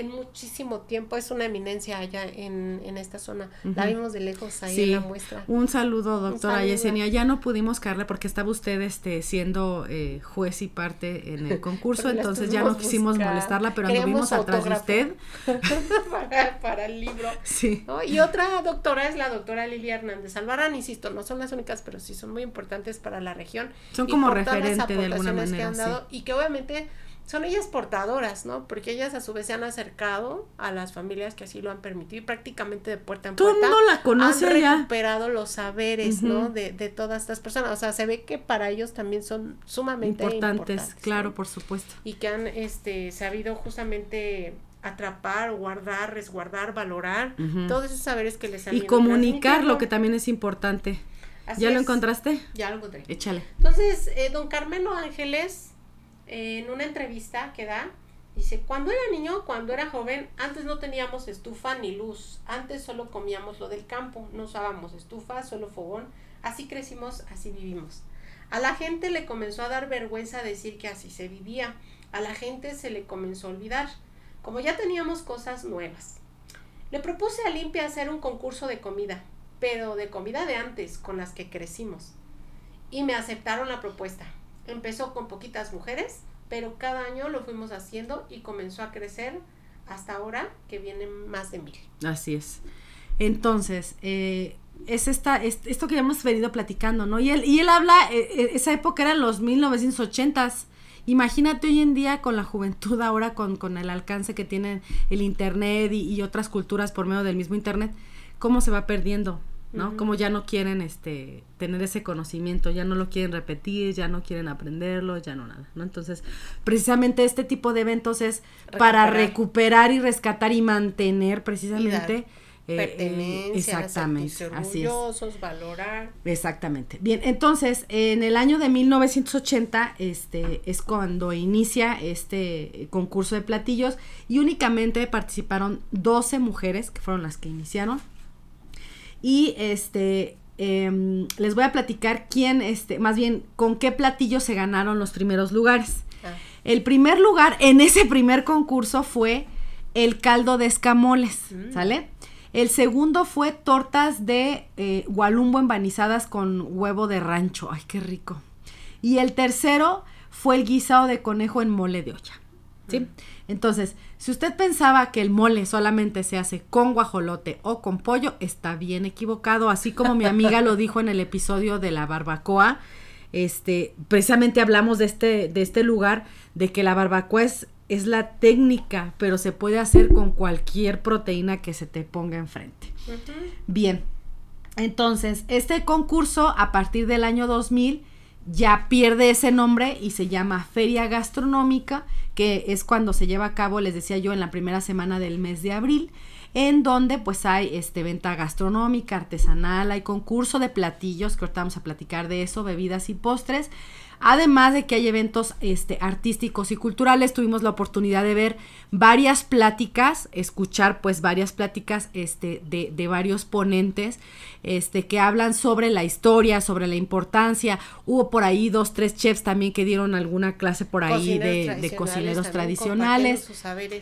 en muchísimo tiempo, es una eminencia allá en, esta zona. La vimos de lejos ahí en la muestra.
Un saludo, doctora Yesenia. Ya no pudimos, Carla, porque estaba usted este, siendo eh, juez y parte en el concurso, entonces ya no quisimos molestarla, pero anduvimos atrás de usted. para, el libro. Sí. Y
otra doctora es la doctora Lilia Hernández Alvarán, insisto, no son las únicas, pero sí son muy importantes para la región. Son como referente de alguna manera. sí. Y que obviamente son ellas portadoras, ¿no? Porque ellas a su vez se han acercado a las familias que así lo han permitido y prácticamente de puerta en puerta. Todo la conoce han recuperado los saberes, ¿no? De, de, todas estas personas. O sea, se ve que para ellos también son sumamente importantes. importantes
claro, por supuesto.
Y que han este, sabido justamente atrapar, guardar, resguardar, valorar todos esos saberes que les han Y comunicar lo
que también es importante.
¿Ya lo encontraste? Ya lo encontré. Échale. Entonces, eh, don Carmelo Ángeles en una entrevista que da, dice, cuando era niño, cuando era joven, antes no teníamos estufa ni luz, antes solo comíamos lo del campo, no usábamos estufa, solo fogón, así crecimos, así vivimos. A la gente le comenzó a dar vergüenza decir que así se vivía, a la gente se le comenzó a olvidar, como ya teníamos cosas nuevas. Le propuse a Limpia hacer un concurso de comida, pero de comida de antes, con las que crecimos. Y me aceptaron la propuesta. Empezó con poquitas mujeres, pero cada año lo fuimos haciendo y comenzó a crecer hasta ahora que vienen más de mil.
Así es. Entonces, eh, es esta, esto que ya hemos venido platicando, ¿no? Y él, y él habla, eh, eh, esa época eran los 1980s. Imagínate hoy en día con la juventud ahora, con, con el alcance que tienen el Internet y, y, otras culturas por medio del mismo Internet, cómo se va perdiendo ¿no? Como ya no quieren este tener ese conocimiento, ya no lo quieren repetir, ya no quieren aprenderlo, ya no nada, ¿no? Entonces, precisamente este tipo de eventos es para recuperar y rescatar y mantener precisamente eh, eh, pertenencia, exactamente,
valorar.
Exactamente. Bien, entonces, en el año de 1980 este es cuando inicia este concurso de platillos y únicamente participaron 12 mujeres que fueron las que iniciaron y este, em, les voy a platicar quién, este, más bien, con qué platillo se ganaron los primeros lugares. Ah. El primer lugar en ese primer concurso fue el caldo de escamoles, mm. ¿sale? El segundo fue tortas de eh, gualumbo embanizadas con huevo de rancho. Ay, qué rico. Y el tercero fue el guisado de conejo en mole de olla. ¿sí? Mm. Entonces, si usted pensaba que el mole solamente se hace con guajolote o con pollo, está bien equivocado, así como mi amiga lo dijo en el episodio de la barbacoa. Este, precisamente hablamos de este, este lugar, de que la barbacoa es, la técnica, pero se puede hacer con cualquier proteína que se te ponga enfrente. Bien, entonces, este concurso a partir del año 2000 ya pierde ese nombre y se llama Feria Gastronómica, que es cuando se lleva a cabo, les decía yo, en la primera semana del mes de abril, en donde pues hay este, venta gastronómica, artesanal, hay concurso de platillos, que ahorita vamos a platicar de eso, bebidas y postres, Además de que hay eventos este, artísticos y culturales, tuvimos la oportunidad de ver varias pláticas, escuchar pues varias pláticas este, de, varios ponentes este, que hablan sobre la historia, sobre la importancia. Hubo por ahí dos, tres chefs también que dieron alguna clase por ahí de, cocineros tradicionales.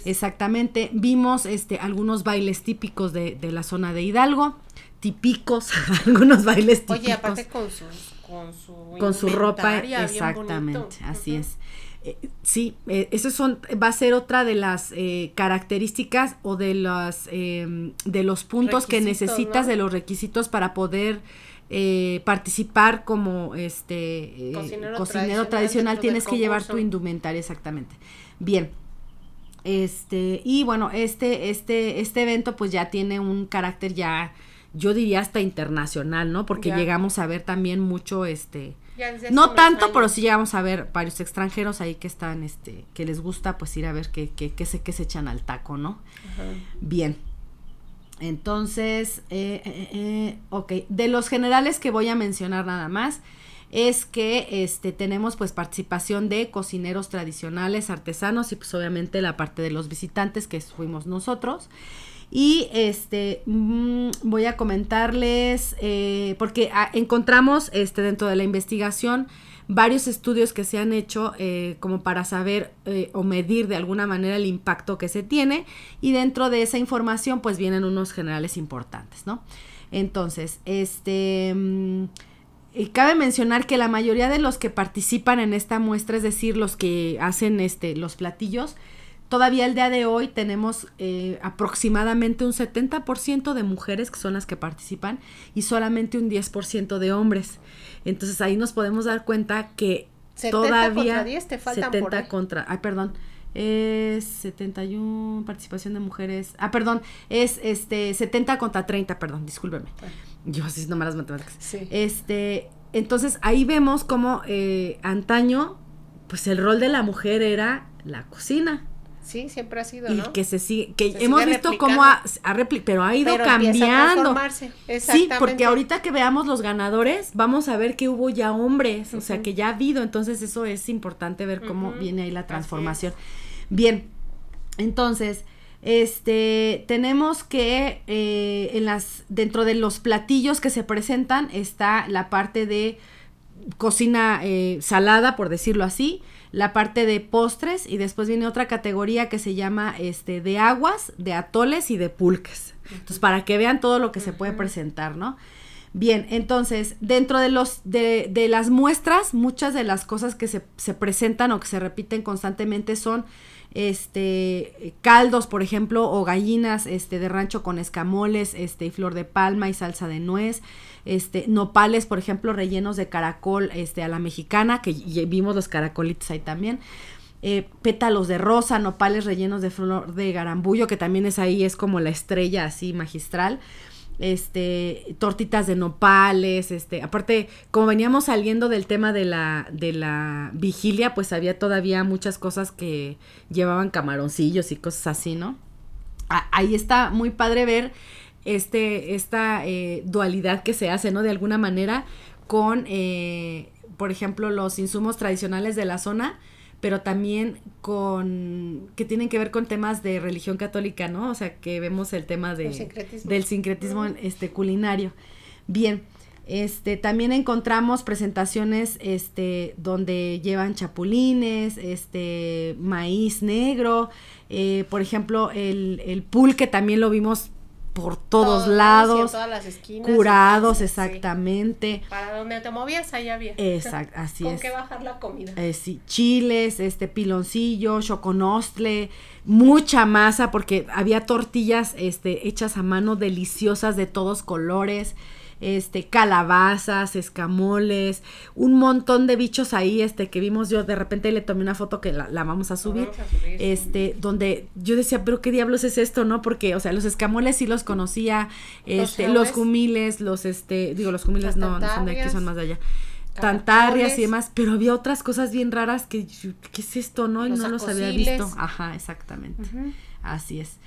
Exactamente. Vimos este, algunos bailes típicos de, la zona de Hidalgo típicos, algunos bailes típicos. Oye, aparte con con su, ropa. Exactamente, así es. Eh, sí, eh, eso son, va a ser otra de las eh, características o de, las, em, de los puntos que necesitas, de los requisitos para poder participar como este cocinero, tradicional, tienes que llevar tu indumentaria exactamente. Bien. Este, y bueno, este, este, este evento pues ya tiene un carácter ya yo diría hasta internacional, ¿no? Porque llegamos a ver también mucho, este, no tanto, pero sí llegamos a ver varios extranjeros ahí que están, este, que les gusta pues ir a ver qué, qué, qué se, qué se echan al taco, ¿no? Bien. Entonces, eh, eh, eh, ok, de los generales que voy a mencionar nada más, es que este, tenemos pues participación de cocineros tradicionales, artesanos y pues obviamente la parte de los visitantes que fuimos nosotros. Y este, mm, voy a comentarles, eh, porque ah, encontramos este, dentro de la investigación varios estudios que se han hecho eh, como para saber eh, o medir de alguna manera el impacto que se tiene y dentro de esa información pues vienen unos generales importantes, ¿no? Entonces, este... Mm, cabe mencionar que la mayoría de los que participan en esta muestra, es decir, los que hacen este, los platillos, Todavía el día de hoy tenemos eh, aproximadamente un 70% de mujeres que son las que participan y solamente un 10% de hombres. Entonces ahí nos podemos dar cuenta que todavía contra 70 contra, ay perdón, es 71 participación de mujeres. Ah, perdón, es este 70 contra 30, perdón, discúlpeme. Yo así me las matemáticas. Este, entonces ahí vemos cómo eh, antaño pues el rol de la mujer era la cocina
Sí, siempre ha sido, ¿no? Y que
se sigue, que hemos visto cómo ha, ha pero ha ido cambiando.
sí, porque
ahorita que veamos los ganadores, vamos a ver que hubo ya hombres, o sea, que ya ha habido, entonces eso es importante ver cómo viene ahí la transformación. Bien, entonces, este, tenemos que eh, en las, dentro de los platillos que se presentan está la parte de cocina eh, salada, por decirlo así, la parte de postres y después viene otra categoría que se llama este de aguas, de atoles y de pulques. Entonces, para que vean todo lo que se puede presentar, ¿no? Bien, entonces, dentro de, los, de, las muestras, muchas de las cosas que se, se presentan o que se repiten constantemente son este caldos, por ejemplo, o gallinas este, de rancho con escamoles, este, y flor de palma y salsa de nuez. Este, nopales, por ejemplo, rellenos de caracol este, a la mexicana, que vimos los caracolitos ahí también. Eh, pétalos de rosa, nopales rellenos de flor de garambullo, que también es ahí, es como la estrella así magistral. Este, tortitas de nopales, este, aparte, como veníamos saliendo del tema de la, de la vigilia, pues había todavía muchas cosas que llevaban camaroncillos y cosas así, ¿no? ahí está muy padre ver este, esta eh, dualidad que se hace, ¿no? De alguna manera con, eh, por ejemplo, los insumos tradicionales de la zona, pero también con que tienen que ver con temas de religión católica, ¿no? O sea, que vemos el tema de, del sincretismo este, culinario. Bien, este, también encontramos presentaciones este, donde llevan chapulines, este, maíz negro, eh, por ejemplo, el, el que también lo vimos por todos, lados, curados, exactamente.
Para donde te movías, allá había. Exacto, así es. Con que bajar la comida.
Eh, sí, chiles, este piloncillo, choconostle, mucha masa, porque había tortillas este, hechas a mano deliciosas de todos colores este, calabazas, escamoles, un montón de bichos ahí, este, que vimos yo de repente le tomé una foto que la, vamos a subir, este, donde yo decía, pero qué diablos es esto, ¿no? Porque, o sea, los escamoles sí los conocía, este, los, humiles, los, este, digo, los cumiles no, no son de aquí, son más de allá tantarias y demás, pero había otras cosas bien raras que, ¿qué es esto? No, y no los había visto. Ajá, exactamente. Así es.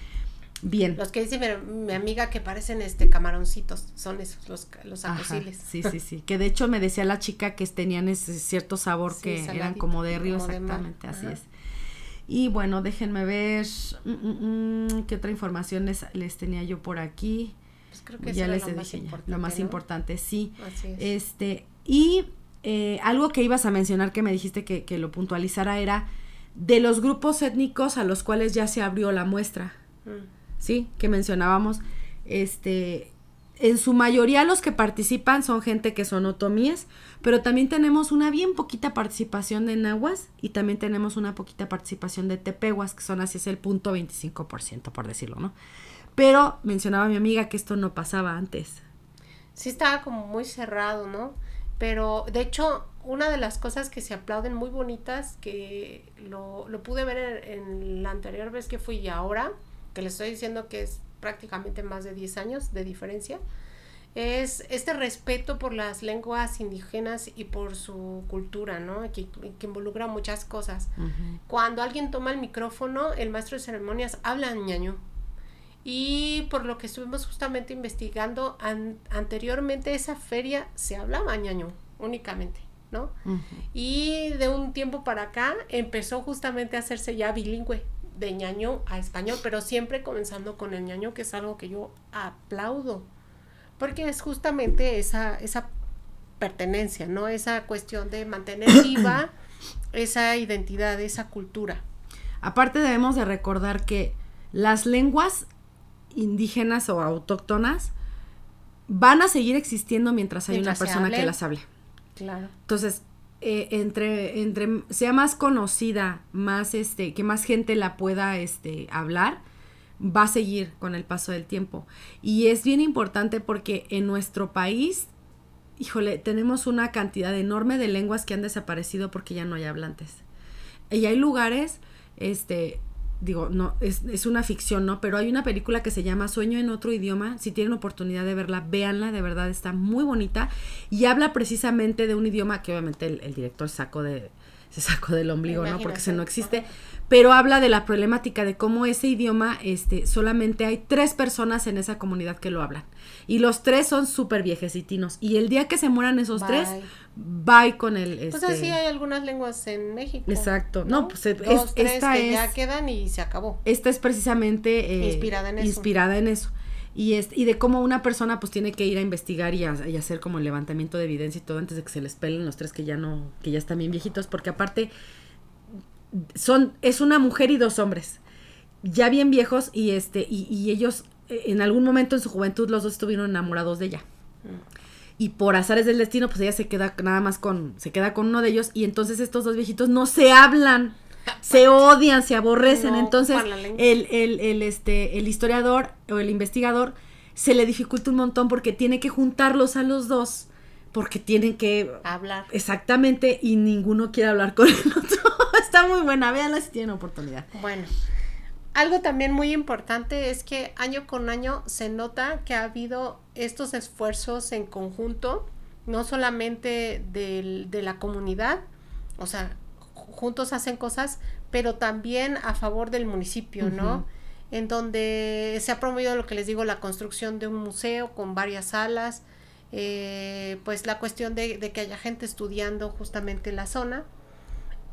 Bien. Los
que dice mi, amiga que parecen este camaroncitos, son esos, los,
los acosiles. sí, sí, sí. Que de hecho me decía la chica que tenían ese cierto sabor que eran como de río, exactamente, así es. Y bueno, déjenme ver mm, mm, mm, qué otra información les, tenía yo por aquí. Pues creo que ya les lo más ya, lo más importante, sí. Así es. Este, y eh, algo que ibas a mencionar que me dijiste que, lo puntualizara era de los grupos étnicos a los cuales ya se abrió la muestra. ¿sí? Que mencionábamos, este, en su mayoría los que participan son gente que son otomíes, pero también tenemos una bien poquita participación de nahuas y también tenemos una poquita participación de Tepeguas que son así es el punto 25%, por decirlo, ¿no? Pero mencionaba mi amiga que esto no pasaba antes. Sí estaba
como muy cerrado, ¿no? Pero de hecho, una de las cosas que se aplauden muy bonitas, que lo, pude ver en, en la anterior vez que fui y ahora, que le estoy diciendo que es prácticamente más de 10 años de diferencia, es este respeto por las lenguas indígenas y por su cultura, ¿no? Que, involucra muchas cosas. Cuando alguien toma el micrófono, el maestro de ceremonias habla ñaño. Y por lo que estuvimos justamente investigando, anteriormente esa feria se hablaba ñaño únicamente, ¿no? Y de un tiempo para acá empezó justamente a hacerse ya bilingüe de ñaño a español, pero siempre comenzando con el ñaño, que es algo que yo aplaudo, porque es justamente esa, esa pertenencia, ¿no? Esa cuestión de mantener viva esa identidad, esa cultura.
Aparte debemos de recordar que las lenguas indígenas o autóctonas van a seguir existiendo mientras hay una persona que las hable. Claro. Entonces, eh, entre, entre, sea más conocida, más este, que más gente la pueda este, hablar, va a seguir con el paso del tiempo. Y es bien importante porque en nuestro país, híjole, tenemos una cantidad enorme de lenguas que han desaparecido porque ya no hay hablantes. Y hay lugares, este, digo, no, es, es, una ficción, ¿no? Pero hay una película que se llama Sueño en otro idioma. Si tienen oportunidad de verla, véanla, de verdad está muy bonita. Y habla precisamente de un idioma que obviamente el, director sacó de, se sacó del ombligo, ¿no? Porque se no existe. Pero habla de la problemática de cómo ese idioma, este, solamente hay tres personas en esa comunidad que lo hablan. Y los tres son súper viejecitinos. Y el día que se mueran esos tres, bye con el. Pues este así
hay algunas lenguas en México.
Exacto. No, pues Dos, ya
quedan y se acabó.
Esta es precisamente. Eh, inspirada en eso. Inspirada en eso. Y, es, y de cómo una persona pues tiene que ir a investigar y, hacer como el levantamiento de evidencia y todo antes de que se les pelen los tres que ya no, que ya están bien viejitos, porque aparte son, es una mujer y dos hombres ya bien viejos y este y ellos en algún momento en su juventud los dos estuvieron enamorados de ella. Y por azares del destino, pues ella se queda nada más con, se queda con uno de ellos y entonces estos dos viejitos no se hablan, se odian, se aborrecen. entonces el, el, este, el historiador o el investigador se le dificulta un montón porque tiene que juntarlos a los dos, porque tienen que hablar. Exactamente, y ninguno quiere hablar con el otro. Está muy buena, véanla si tienen oportunidad. Bueno. Algo también muy
importante es que año con año se nota que ha habido estos esfuerzos en conjunto, no solamente de la comunidad, o sea, juntos hacen cosas, pero también a favor del municipio, ¿no? En donde se ha promovido lo que les digo, la construcción de un museo con varias salas, eh, pues la cuestión de, de, que haya gente estudiando justamente la zona.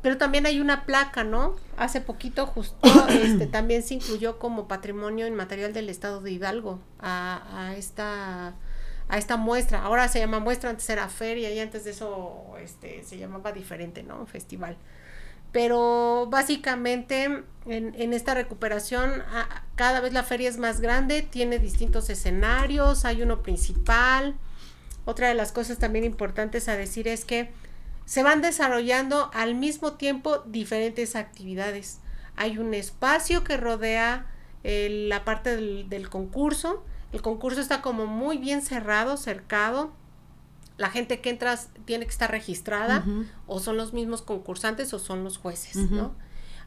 Pero también hay una placa, ¿no? Hace poquito justo este, también se incluyó como patrimonio inmaterial del Estado de Hidalgo a, esta a esta muestra. Ahora se llama muestra, antes era feria y antes de eso este, se llamaba diferente, ¿no? Festival. Pero básicamente en, esta recuperación cada vez la feria es más grande, tiene distintos escenarios, hay uno principal. Otra de las cosas también importantes a decir es que se van desarrollando al mismo tiempo diferentes actividades. Hay un espacio que rodea eh, la parte del, concurso. El concurso está como muy bien cerrado, cercado, la gente que entra tiene que estar registrada o son los mismos concursantes o son los jueces, ¿no?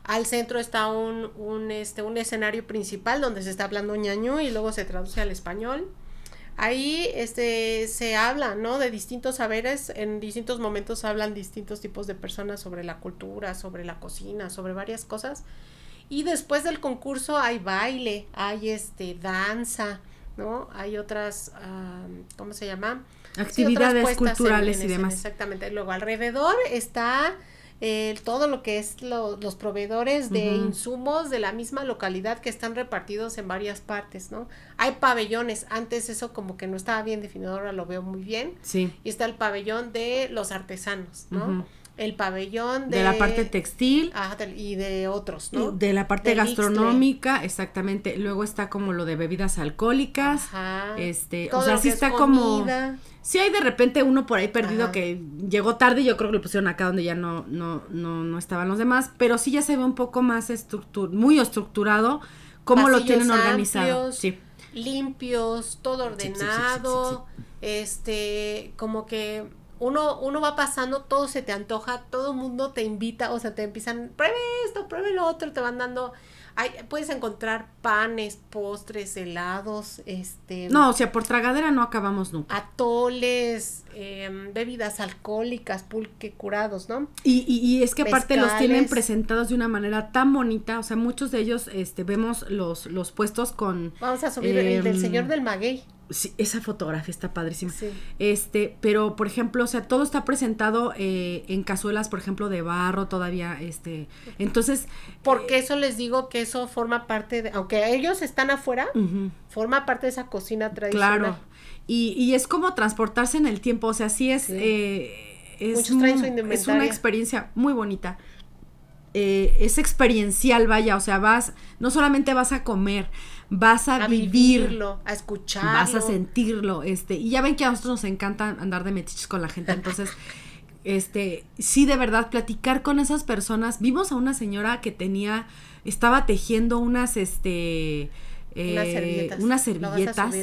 Al centro está un, este, un escenario principal donde se está hablando ñañú y luego se traduce al español. Ahí este, se habla, ¿no? De distintos saberes, en distintos momentos hablan distintos tipos de personas sobre la cultura, sobre la cocina, sobre varias cosas. Y después del concurso hay baile, hay este, danza, ¿no? Hay otras, ¿cómo se llama? Actividades culturales y demás. Exactamente. Luego alrededor está todo lo que es los proveedores de insumos de la misma localidad que están repartidos en varias partes, ¿no? Hay pabellones, antes eso como que no estaba bien definido, ahora lo veo muy bien. Sí. Y está el pabellón de los artesanos, ¿no? el pabellón de, de la parte textil ajá, y de otros, ¿no? De
la parte gastronómica, exactamente. Luego está como lo de bebidas alcohólicas, este, o sea, sí está como si hay de repente uno por ahí perdido que llegó tarde yo creo que lo pusieron acá donde ya no no no estaban los demás, pero sí ya se ve un poco más estructurado, muy estructurado cómo lo tienen organizado. sí.
Limpios, todo ordenado, este, como que uno, uno va pasando, todo se te antoja, todo el mundo te invita, o sea, te empiezan, pruebe esto, pruebe lo otro, te van dando... Hay, puedes encontrar panes, postres, helados, este... No, o
sea, por tragadera no acabamos nunca.
Atoles, em, bebidas alcohólicas, pulque curados, ¿no? Y, y, es que aparte los tienen
presentados de una manera tan bonita, o sea, muchos de ellos, este, vemos los, los puestos con... Vamos a subir el del em, señor del maguey esa fotografía está padrísima. Este, pero por ejemplo, o sea, todo está presentado eh, en cazuelas, por ejemplo, de barro todavía, este, entonces. Porque eh, eso les digo que eso forma parte de, aunque ellos están afuera, forma parte de esa cocina tradicional. Claro. Y, es como transportarse en el tiempo, o sea, sí es, eh, es, es, una experiencia muy bonita. es experiencial, vaya, o sea, vas, no solamente vas a comer, vas a, vivirlo,
a escucharlo. Vas a
sentirlo, este, y ya ven que a nosotros nos encanta andar de metiches con la gente, entonces, este, sí, de verdad, platicar con esas personas. Vimos a una señora que tenía, estaba tejiendo unas, este, unas eh, servilletas.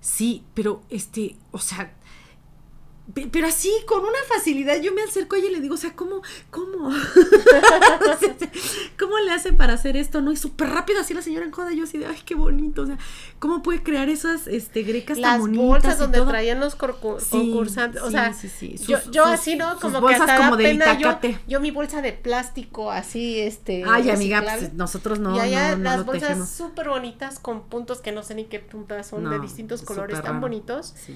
Sí, pero, este, o sea, pero así, con una facilidad, yo me acerco a ella y le digo, o sea, ¿cómo, cómo? ¿Cómo le hacen para hacer esto? No, y súper rápido así la señora enjoda. yo así de, ay, qué bonito, o sea, ¿cómo puede crear esas este, grecas tan bonitas? bolsas donde traían los concursantes, o sea, yo, así, ¿no? Como que hasta como de yo, mi bolsa de
plástico así, este. Ay, amiga, pues, nosotros no, y allá las bolsas súper bonitas con puntos que no sé ni qué puntas son, de distintos colores tan bonitos. Sí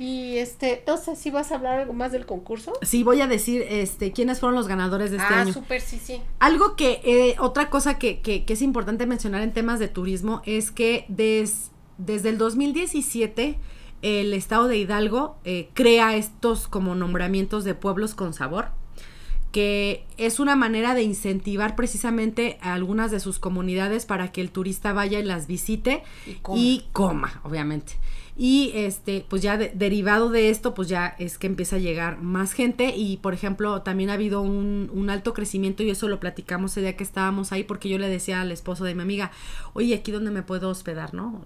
y este, no sé si ¿sí vas a hablar algo más del concurso.
Sí, voy a decir este quiénes fueron los ganadores de este ah, año. Ah,
súper, sí, sí.
Algo que, eh, otra cosa que, que, es importante mencionar en temas de turismo es que desde el 2017 el estado de Hidalgo eh, crea estos como nombramientos de pueblos con sabor que es una manera de incentivar precisamente a algunas de sus comunidades para que el turista vaya y las visite y coma obviamente. Y este, pues ya derivado de esto, pues ya es que empieza a llegar más gente. Y por ejemplo, también ha habido un, alto crecimiento, y eso lo platicamos el día que estábamos ahí, porque yo le decía al esposo de mi amiga, oye, aquí donde me puedo hospedar, ¿no?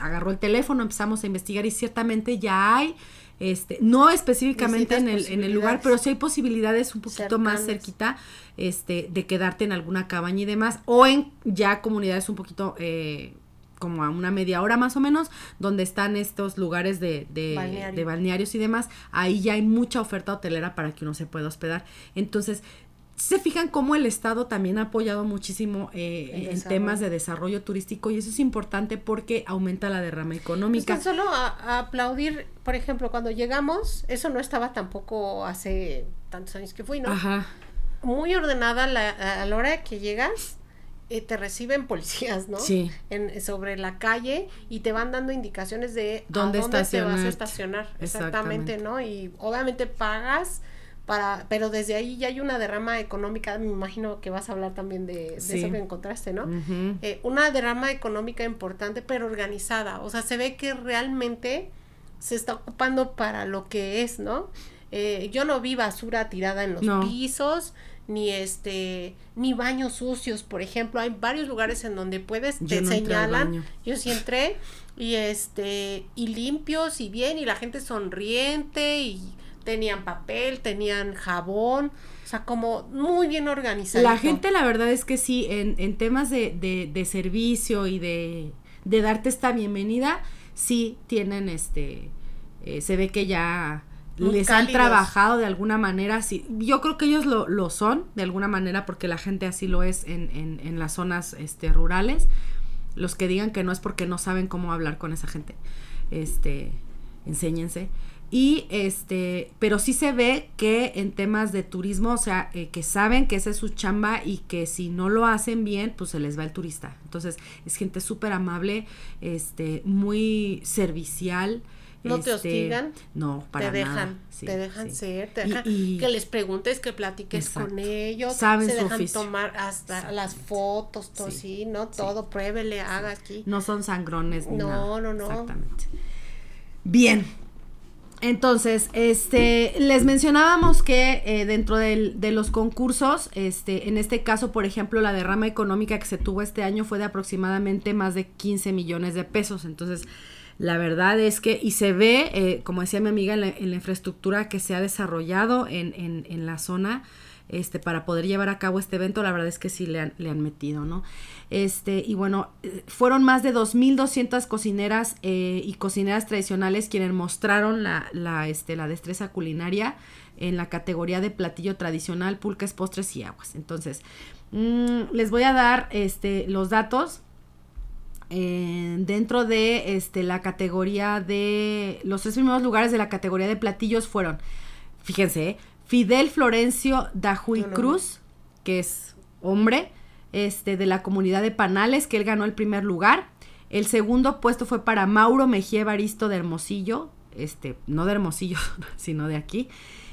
agarró el teléfono, empezamos a investigar y ciertamente ya hay. Este, no específicamente en el, en el, lugar, pero sí hay posibilidades un poquito más cerquita este, de quedarte en alguna cabaña y demás, o en ya comunidades un poquito eh, como a una media hora más o menos, donde están estos lugares de, de, de balnearios y demás, ahí ya hay mucha oferta hotelera para que uno se pueda hospedar. Entonces, se fijan cómo el Estado también ha apoyado muchísimo eh, en temas de desarrollo turístico y eso es importante porque aumenta la derrama económica. solo a,
aplaudir, por ejemplo, cuando llegamos, eso no estaba tampoco hace tantos años que fui, ¿no? Ajá. Muy ordenada a la hora que llegas, eh, te reciben policías, ¿no? Sí. En, sobre la calle y te van dando indicaciones de dónde, dónde te vas a estacionar. Exactamente, ¿no? Y obviamente pagas. Para, pero desde ahí ya hay una derrama económica, me imagino que vas a hablar también de, eso que encontraste, ¿no? Eh, una derrama económica importante, pero organizada, o sea, se ve que realmente se está ocupando para lo que es, ¿no? Eh, yo no vi basura tirada en los pisos, ni este, ni baños sucios, por ejemplo, hay varios lugares en donde puedes, te señalan, yo sí entré, y este, y limpios y bien, y la gente sonriente, y tenían papel, tenían jabón, o sea, como muy bien organizado. La gente,
la verdad es que sí, en, en temas de, de, de servicio y de, de darte esta bienvenida, sí tienen este, eh, se ve que ya
les han trabajado
de alguna manera. Sí, yo creo que ellos lo, lo, son, de alguna manera, porque la gente así lo es en, en, las zonas este, rurales. Los que digan que no es porque no saben cómo hablar con esa gente. Este, enséñense. Y este, pero sí se ve que en temas de turismo, o sea, eh, que saben que esa es su chamba y que si no lo hacen bien, pues se les va el turista. Entonces, es gente súper amable, este, muy servicial, ¿No te este, hostigan? No, para te dejan, te
dejan ser, que les preguntes, que platiques con ellos. Saben se dejan tomar hasta las fotos, todo sí, ¿no? Todo, pruébele, haga aquí. No
son sangrones no,
No, no, Exactamente.
Bien. Entonces, este, les mencionábamos que eh, dentro del, de los concursos, este, en este caso, por ejemplo, la derrama económica que se tuvo este año fue de aproximadamente más de 15 millones de pesos. Entonces, la verdad es que, y se ve, eh, como decía mi amiga, en la, infraestructura que se ha desarrollado en, en, la zona, este, para poder llevar a cabo este evento, la verdad es que sí le han, le han metido, ¿no? Este, y bueno, eh, fueron más de 2.200 cocineras eh, y cocineras tradicionales quienes mostraron la, la, este, la destreza culinaria en la categoría de platillo tradicional, pulques, postres y aguas. Entonces, mm, les voy a dar este, los datos eh, dentro de este, la categoría de... Los tres primeros lugares de la categoría de platillos fueron, fíjense, eh, Fidel Florencio Dajuy Cruz, que es hombre, este, de la comunidad de Panales, que él ganó el primer lugar. El segundo puesto fue para Mauro Mejía Baristo de Hermosillo, este, no de Hermosillo, sino de aquí.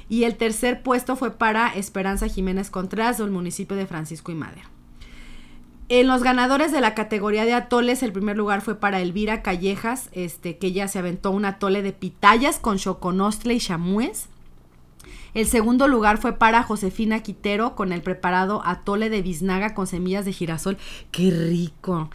Y el tercer puesto fue para Esperanza Jiménez Contreras del municipio de Francisco y Madero. En los ganadores de la categoría de atoles, el primer lugar fue para Elvira Callejas, este, que ella se aventó un atole de pitayas con choconostle y chamúes. El segundo lugar fue para Josefina Quitero con el preparado atole de biznaga con semillas de girasol. ¡Qué rico!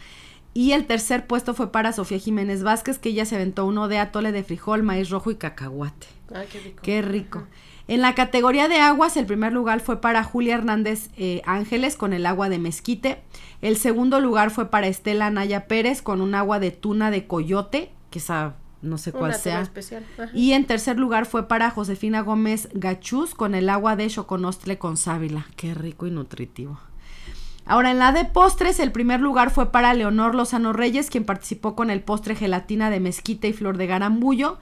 Y el tercer puesto fue para Sofía Jiménez Vázquez, que ella se aventó uno de atole de frijol, maíz rojo y cacahuate. Ah, qué rico! ¡Qué rico! En la categoría de aguas, el primer lugar fue para Julia Hernández eh, Ángeles con el agua de mezquite. El segundo lugar fue para Estela Naya Pérez con un agua de tuna de coyote, que esa no sé cuál sea. Y en tercer lugar fue para Josefina Gómez Gachús con el agua de choconostle con sábila. Qué rico y nutritivo. Ahora en la de postres, el primer lugar fue para Leonor Lozano Reyes, quien participó con el postre gelatina de mezquite y flor de garambullo.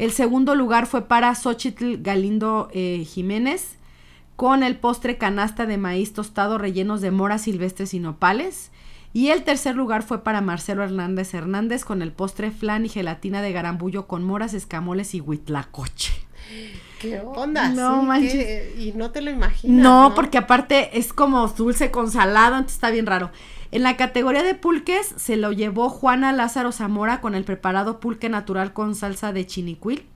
El segundo lugar fue para Xochitl Galindo eh, Jiménez con el postre canasta de maíz tostado rellenos de moras silvestres y nopales. Y el tercer lugar fue para Marcelo Hernández Hernández con el postre flan y gelatina de garambullo con moras, escamoles y huitlacoche. ¿Qué
onda? No manches. y no te lo imaginas. no,
porque aparte es como dulce con salado, entonces está bien raro. En la categoría de pulques se lo llevó Juana Lázaro Zamora con el preparado pulque natural con salsa de chinicuil.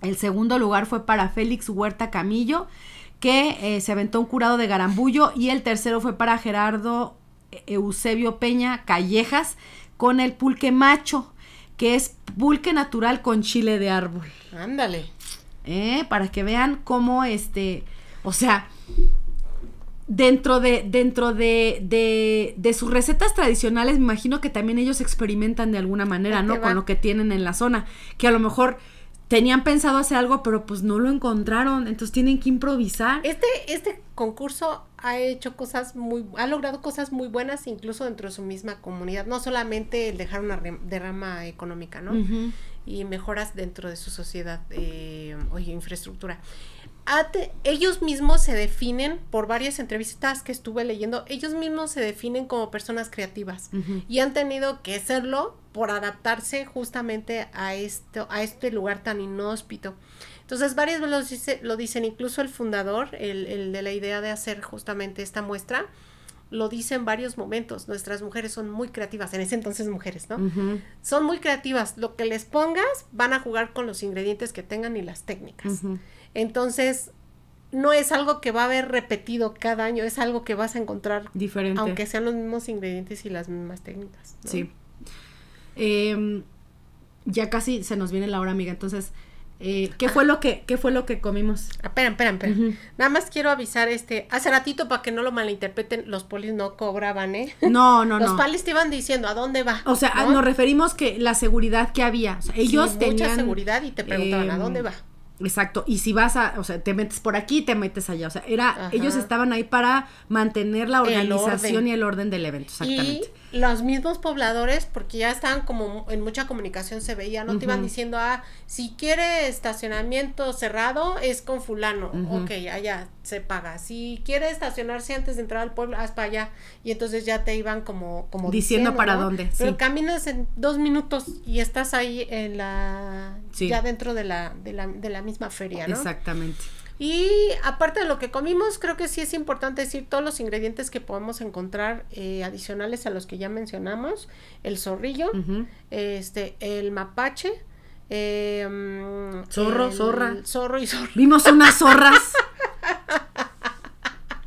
El segundo lugar fue para Félix Huerta Camillo, que eh, se aventó un curado de garambullo. Y el tercero fue para Gerardo eh, Eusebio Peña Callejas con el pulque macho, que es pulque natural con chile de árbol. Ándale. Eh, para que vean cómo este, o sea, dentro de, dentro de, de, de, sus recetas tradicionales, me imagino que también ellos experimentan de alguna manera, ¿no? Con lo que tienen en la zona, que a lo mejor tenían pensado hacer algo, pero pues no lo encontraron, entonces tienen que improvisar. Este, este concurso ha hecho
cosas muy, ha logrado cosas muy buenas incluso dentro de su misma comunidad, no solamente el dejar una derrama económica, ¿no? Y mejoras dentro de su sociedad eh, o infraestructura ellos mismos se definen, por varias entrevistas que estuve leyendo, ellos mismos se definen como personas creativas y han tenido que serlo por adaptarse justamente a, esto, a este lugar tan inhóspito. Entonces, varios lo, lo dicen, incluso el fundador, el, de la idea de hacer justamente esta muestra, lo dice en varios momentos, nuestras mujeres son muy creativas, en ese entonces mujeres, ¿no? Son muy creativas, lo que les pongas van a jugar con los ingredientes que tengan y las técnicas. Entonces, no es algo que va a haber repetido cada año, es algo que vas a encontrar diferente. Aunque sean los mismos ingredientes y las mismas técnicas. Sí. Em, ya casi se nos viene la hora, amiga. Entonces, eh, ¿qué, fue lo que, ¿qué fue lo que comimos? Espera, espera, espera. Nada más quiero avisar, este, hace ratito para que no lo malinterpreten, los polis no cobraban, ¿eh? No, no, no. Los polis te iban diciendo, ¿a dónde va? O sea, nos
referimos que la seguridad que había. ellos tenían... Mucha seguridad y te preguntaban, ¿a dónde eh, va? Exacto, y si vas a, o sea, te metes por aquí, te metes allá, o sea, era, ellos estaban ahí para mantener la organización y el orden del evento, exactamente
los mismos pobladores, porque ya estaban como en mucha comunicación, se veía, no te iban diciendo, ah, si quiere estacionamiento cerrado, es con fulano, ok, allá se paga, si quiere estacionarse antes de entrar al pueblo, haz para allá, y entonces ya te iban como, como diciendo, para dónde. Pero caminas en dos minutos y estás ahí en la, ya dentro de la, de la, de la misma feria, ¿no?
Exactamente.
Y aparte de lo que comimos, creo que sí es importante decir todos los ingredientes que podemos encontrar eh, adicionales a los que ya mencionamos. El zorrillo, este, el mapache. Em, zorro, el, zorra. Zorro y zorro. Vimos unas zorras.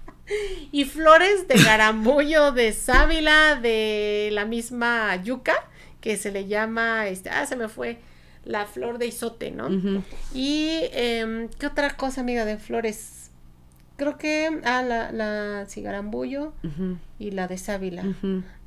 y flores de garambollo, de sábila, de la misma yuca, que se le llama, este, ah, se me fue, la flor de isote, ¿no? Y em, qué otra cosa, amiga, de flores. Creo que, ah, la, la cigarambullo y la de sábila.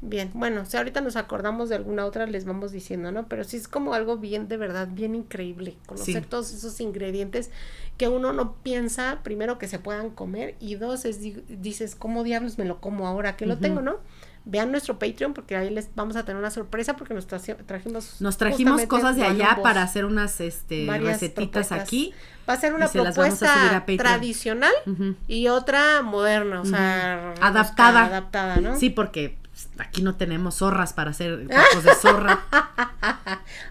Bien, bueno, si ahorita nos acordamos de alguna otra, les vamos diciendo, ¿no? Pero sí es como algo bien, de verdad, bien increíble. Conocer todos esos ingredientes que uno no piensa, primero, que se puedan comer y dos, es, dices, ¿cómo diablos me lo como ahora que lo tengo, no? vean nuestro Patreon porque ahí les vamos a tener una sorpresa porque nos trajimos nos trajimos cosas de allá para hacer
unas este recetitas aquí.
Va a ser una propuesta tradicional y otra moderna, o sea,
adaptada. adaptada, ¿no? Sí, porque aquí no tenemos zorras para hacer tacos de zorra.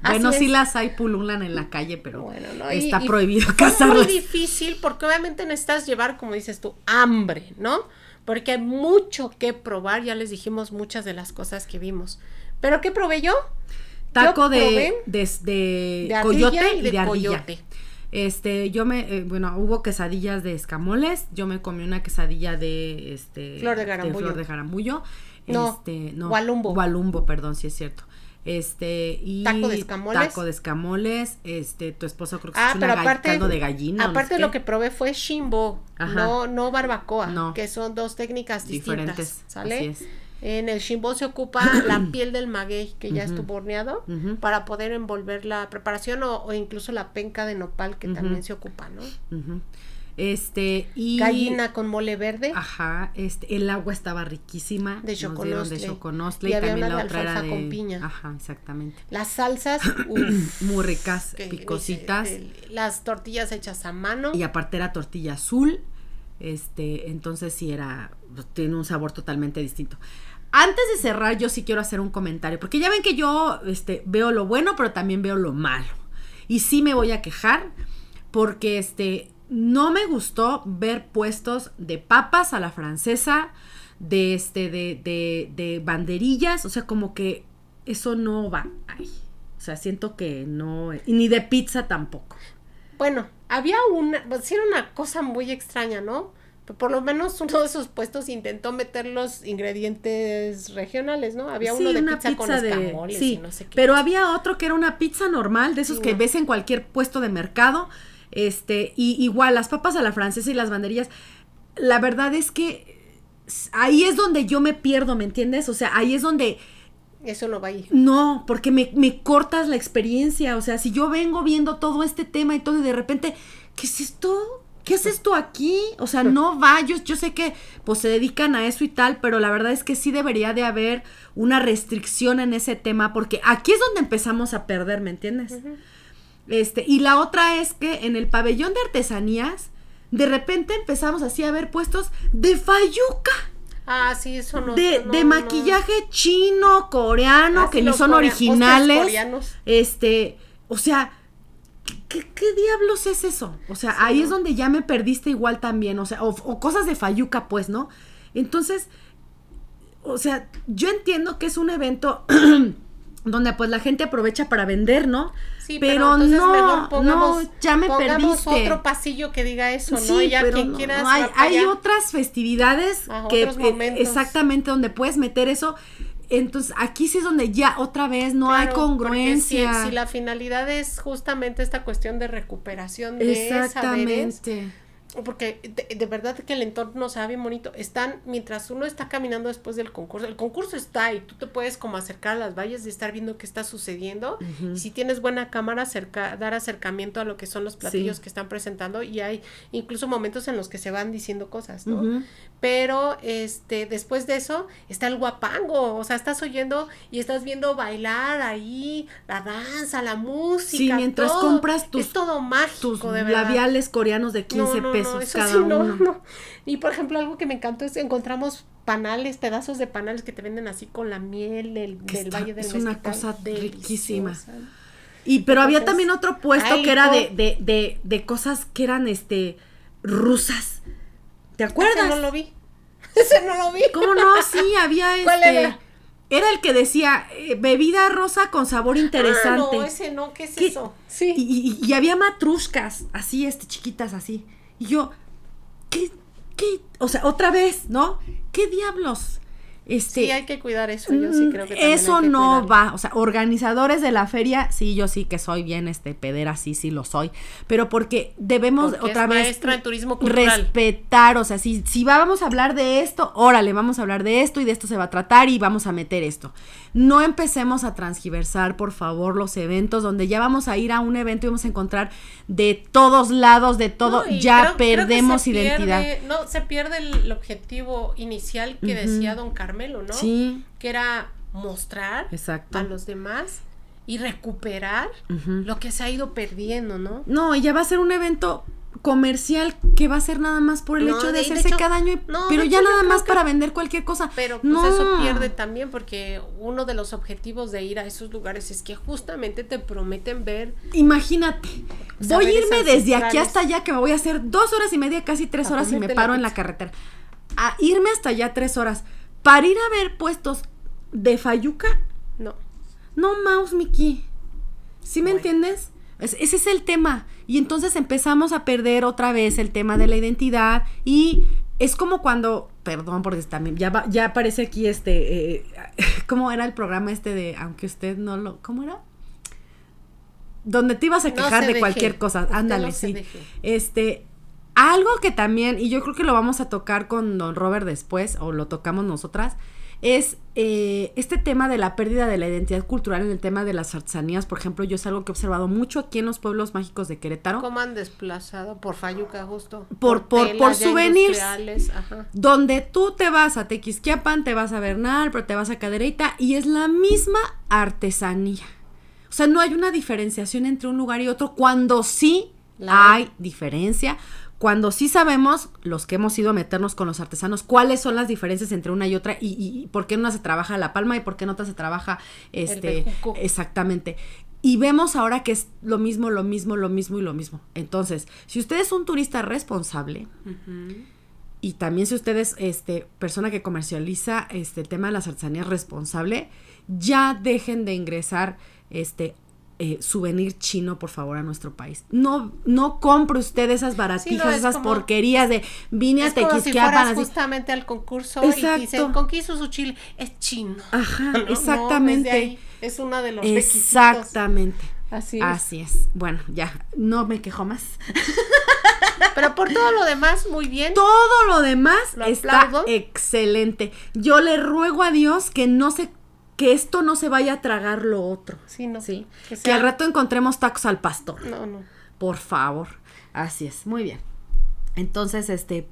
bueno, sí las
hay, pululan en la calle, pero está prohibido Es muy
difícil porque obviamente necesitas llevar, como dices tú, hambre, ¿no? Porque hay mucho que probar, ya les dijimos muchas de las cosas que vimos. ¿Pero qué probé yo?
Taco de, de, coyote y de, ardilla. Este, yo me, eh, bueno, hubo quesadillas de escamoles, yo me comí una quesadilla de, este, flor de jaramullo flor de no, este, no perdón, si es cierto. Este, y taco de escamoles. Taco de escamoles, este, tu esposo creo que ah, se de gallina. Aparte de lo
que probé fue shimbo, no no barbacoa, que son dos técnicas Diferentes, ¿sale? En el shimbo se ocupa la piel del maguey que ya estuvo horneado para poder envolver la preparación o, incluso la penca de nopal que también se ocupa,
¿no? Este, y. Gallina con mole verde. Ajá, este, el agua estaba riquísima. De choconostle. De y, también la otra era Con piña. Ajá, exactamente. Las salsas, Muy ricas, picositas.
las tortillas hechas
a mano. Y aparte era tortilla azul. Este, entonces sí era. Tiene un sabor totalmente distinto. Antes de cerrar, yo sí quiero hacer un comentario, porque ya ven que yo este, veo lo bueno, pero también veo lo malo. Y sí me voy a quejar, porque este, no me gustó ver puestos de papas a la francesa, de este, de, de, banderillas, o sea, como que eso no va ahí. O sea, siento que no, ni de pizza tampoco. Bueno, había
una, hicieron pues, una cosa muy extraña, ¿no? Pero por lo menos uno de esos puestos intentó meter los ingredientes regionales, ¿no? Había uno de pizza, con y no
sé qué. Pero había otro que era una pizza normal, de esos que mm. ves en cualquier puesto de mercado, este, y igual, las papas a la francesa y las banderillas. La verdad es que ahí es donde yo me pierdo, ¿me entiendes? O sea, ahí es donde...
Eso no va ahí.
No, porque me, cortas la experiencia. O sea, si yo vengo viendo todo este tema y todo y de repente, ¿qué es esto? ¿Qué es esto aquí? O sea, no va. Yo, sé que pues se dedican a eso y tal, pero la verdad es que sí debería de haber una restricción en ese tema porque aquí es donde empezamos a perder, ¿me entiendes? Este, y la otra es que en el pabellón de artesanías, de repente empezamos así a ver puestos de fayuca. Ah,
sí, eso no. De, maquillaje
chino, coreano, ah, que no son originales. Este, o sea, ¿Qué, diablos es eso? O sea, ahí es donde ya me perdiste igual también, o sea, o, o, cosas de Fayuca, pues, ¿no? Entonces, o sea, yo entiendo que es un evento donde pues la gente aprovecha para vender, ¿no? Sí, pero, no, mejor no, ya me pongamos otro
pasillo que diga eso, ¿no? Sí, ya quien hay, hay
otras festividades que eh, exactamente donde puedes meter eso. Entonces, aquí sí es donde ya otra vez no hay congruencia. Si, la
finalidad es justamente esta cuestión de recuperación de Exactamente porque de, verdad que el entorno se ve bien bonito. Están, mientras uno está caminando después del concurso, el concurso está y tú te puedes como acercar a las vallas y estar viendo qué está sucediendo. y si tienes buena cámara, acerca, dar acercamiento a lo que son los platillos que están presentando y hay incluso momentos en los que se van diciendo cosas, ¿no? pero este después de eso está el guapango, o sea, estás oyendo y estás viendo bailar ahí la danza, la música, Sí, mientras compras tus labiales
coreanos de 15 pesos cada uno.
Y por ejemplo, algo que me encantó es encontramos panales, pedazos de panales que te venden así con la miel del, del Valle del Es una cosa
riquísima. Y pero había también otro puesto que era de, de cosas que eran este rusas ¿Te acuerdas? Ese no lo vi. Ese no lo vi. ¿Cómo no? Sí, había este. era? el que decía eh, bebida rosa con sabor ah, interesante. no, ese
no, ¿qué es eso?
Sí. Y, y, y, había matruscas, así, este, chiquitas, así. Y yo, ¿qué, qué? O sea, otra vez, ¿no? ¿Qué diablos? Este, sí, hay que cuidar eso, yo sí mm, creo que Eso no va, o sea, organizadores de la feria, sí, yo sí que soy bien este pedera, sí, sí lo soy, pero porque debemos otra vez de turismo cultural. respetar, o sea, si, si vamos a hablar de esto, órale, vamos a hablar de esto y de esto se va a tratar y vamos a meter esto. No empecemos a transgiversar, por favor, los eventos donde ya vamos a ir a un evento y vamos a encontrar de todos lados, de todo, ya perdemos identidad.
no, se pierde el objetivo inicial que decía don Carmen Sí. Que era mostrar a los demás y recuperar lo que se ha ido perdiendo, ¿no?
No, y ya va a ser un evento comercial que va a ser nada más por el hecho de, hacerse cada año, pero ya nada más para vender cualquier cosa. Pero pues no. eso pierde
también porque uno de los objetivos de ir a esos lugares es que justamente te prometen ver.
Imagínate, voy a irme desde aquí hasta allá que me voy a hacer dos horas y media, casi tres horas y me paro en la carretera. A irme hasta allá tres horas para ir a ver puestos de Fayuca. No. No, Mouse Mickey. ¿Sí me entiendes? ese es el tema. Y entonces empezamos a perder otra vez el tema de la identidad y es como cuando, perdón, porque también ya, ya aparece aquí este, eh, ¿cómo era el programa este de, aunque usted no lo, ¿cómo era? Donde te ibas a quejar de cualquier cosa, ándale, sí. Este, algo que también, y yo creo que lo vamos a tocar con Don Robert después, o lo tocamos nosotras, es eh, este tema de la pérdida de la identidad cultural en el tema de las artesanías. Por ejemplo, yo es algo que he observado mucho aquí en los pueblos mágicos de Querétaro.
¿Cómo han desplazado?
Por Fayuca, justo.
Por, por, por, souvenirs. Ajá.
Donde tú te vas a Tequisquiapan, te vas a Bernal, pero te vas a Cadereita, y es la misma artesanía. O sea, no hay una diferenciación entre un lugar y otro cuando sí hay diferencia cuando sí sabemos, los que hemos ido a meternos con los artesanos, cuáles son las diferencias entre una y otra y, por qué en una se trabaja la palma y por qué en otra se trabaja este. exactamente. Y vemos ahora que es lo mismo, lo mismo, lo mismo y lo mismo. Entonces, si usted es un turista responsable, y también si usted es este, persona que comercializa este tema de las artesanías responsable, ya dejen de ingresar este, eh, souvenir chino, por favor, a nuestro país. No, no compre usted esas baratijas, esas porquerías de vine a Tequisquiapan.
justamente al concurso y se ¿con su chile? Es chino. Ajá, exactamente. es una de los
Exactamente. Así es. Así es. Bueno, ya, no me quejo más. Pero por todo lo demás, muy bien. Todo lo demás está excelente. Yo le ruego a Dios que no se que esto no se vaya a tragar lo otro. Sí, no. ¿sí? Que, al rato encontremos tacos al pastor. No, no. Por favor. Así es, muy bien. Entonces, este,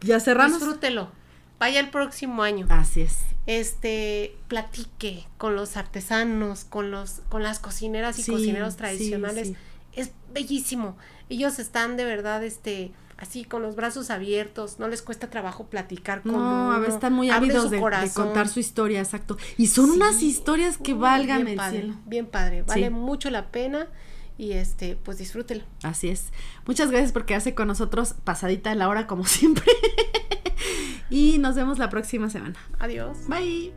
ya cerramos.
Disfrútelo. Vaya el próximo año. Así es. Este, platique con los artesanos, con los, con las cocineras y cocineros tradicionales. Es bellísimo. Ellos están de verdad, este, así con los brazos abiertos, no les cuesta trabajo platicar con No, a veces están muy ávidos de, contar su
historia, exacto. Y son unas historias que valgan el cielo.
Bien padre, vale mucho la pena y este, pues disfrútelo.
Así es. Muchas gracias por quedarse con nosotros pasadita la hora como siempre. y nos vemos la próxima semana. Adiós. Bye.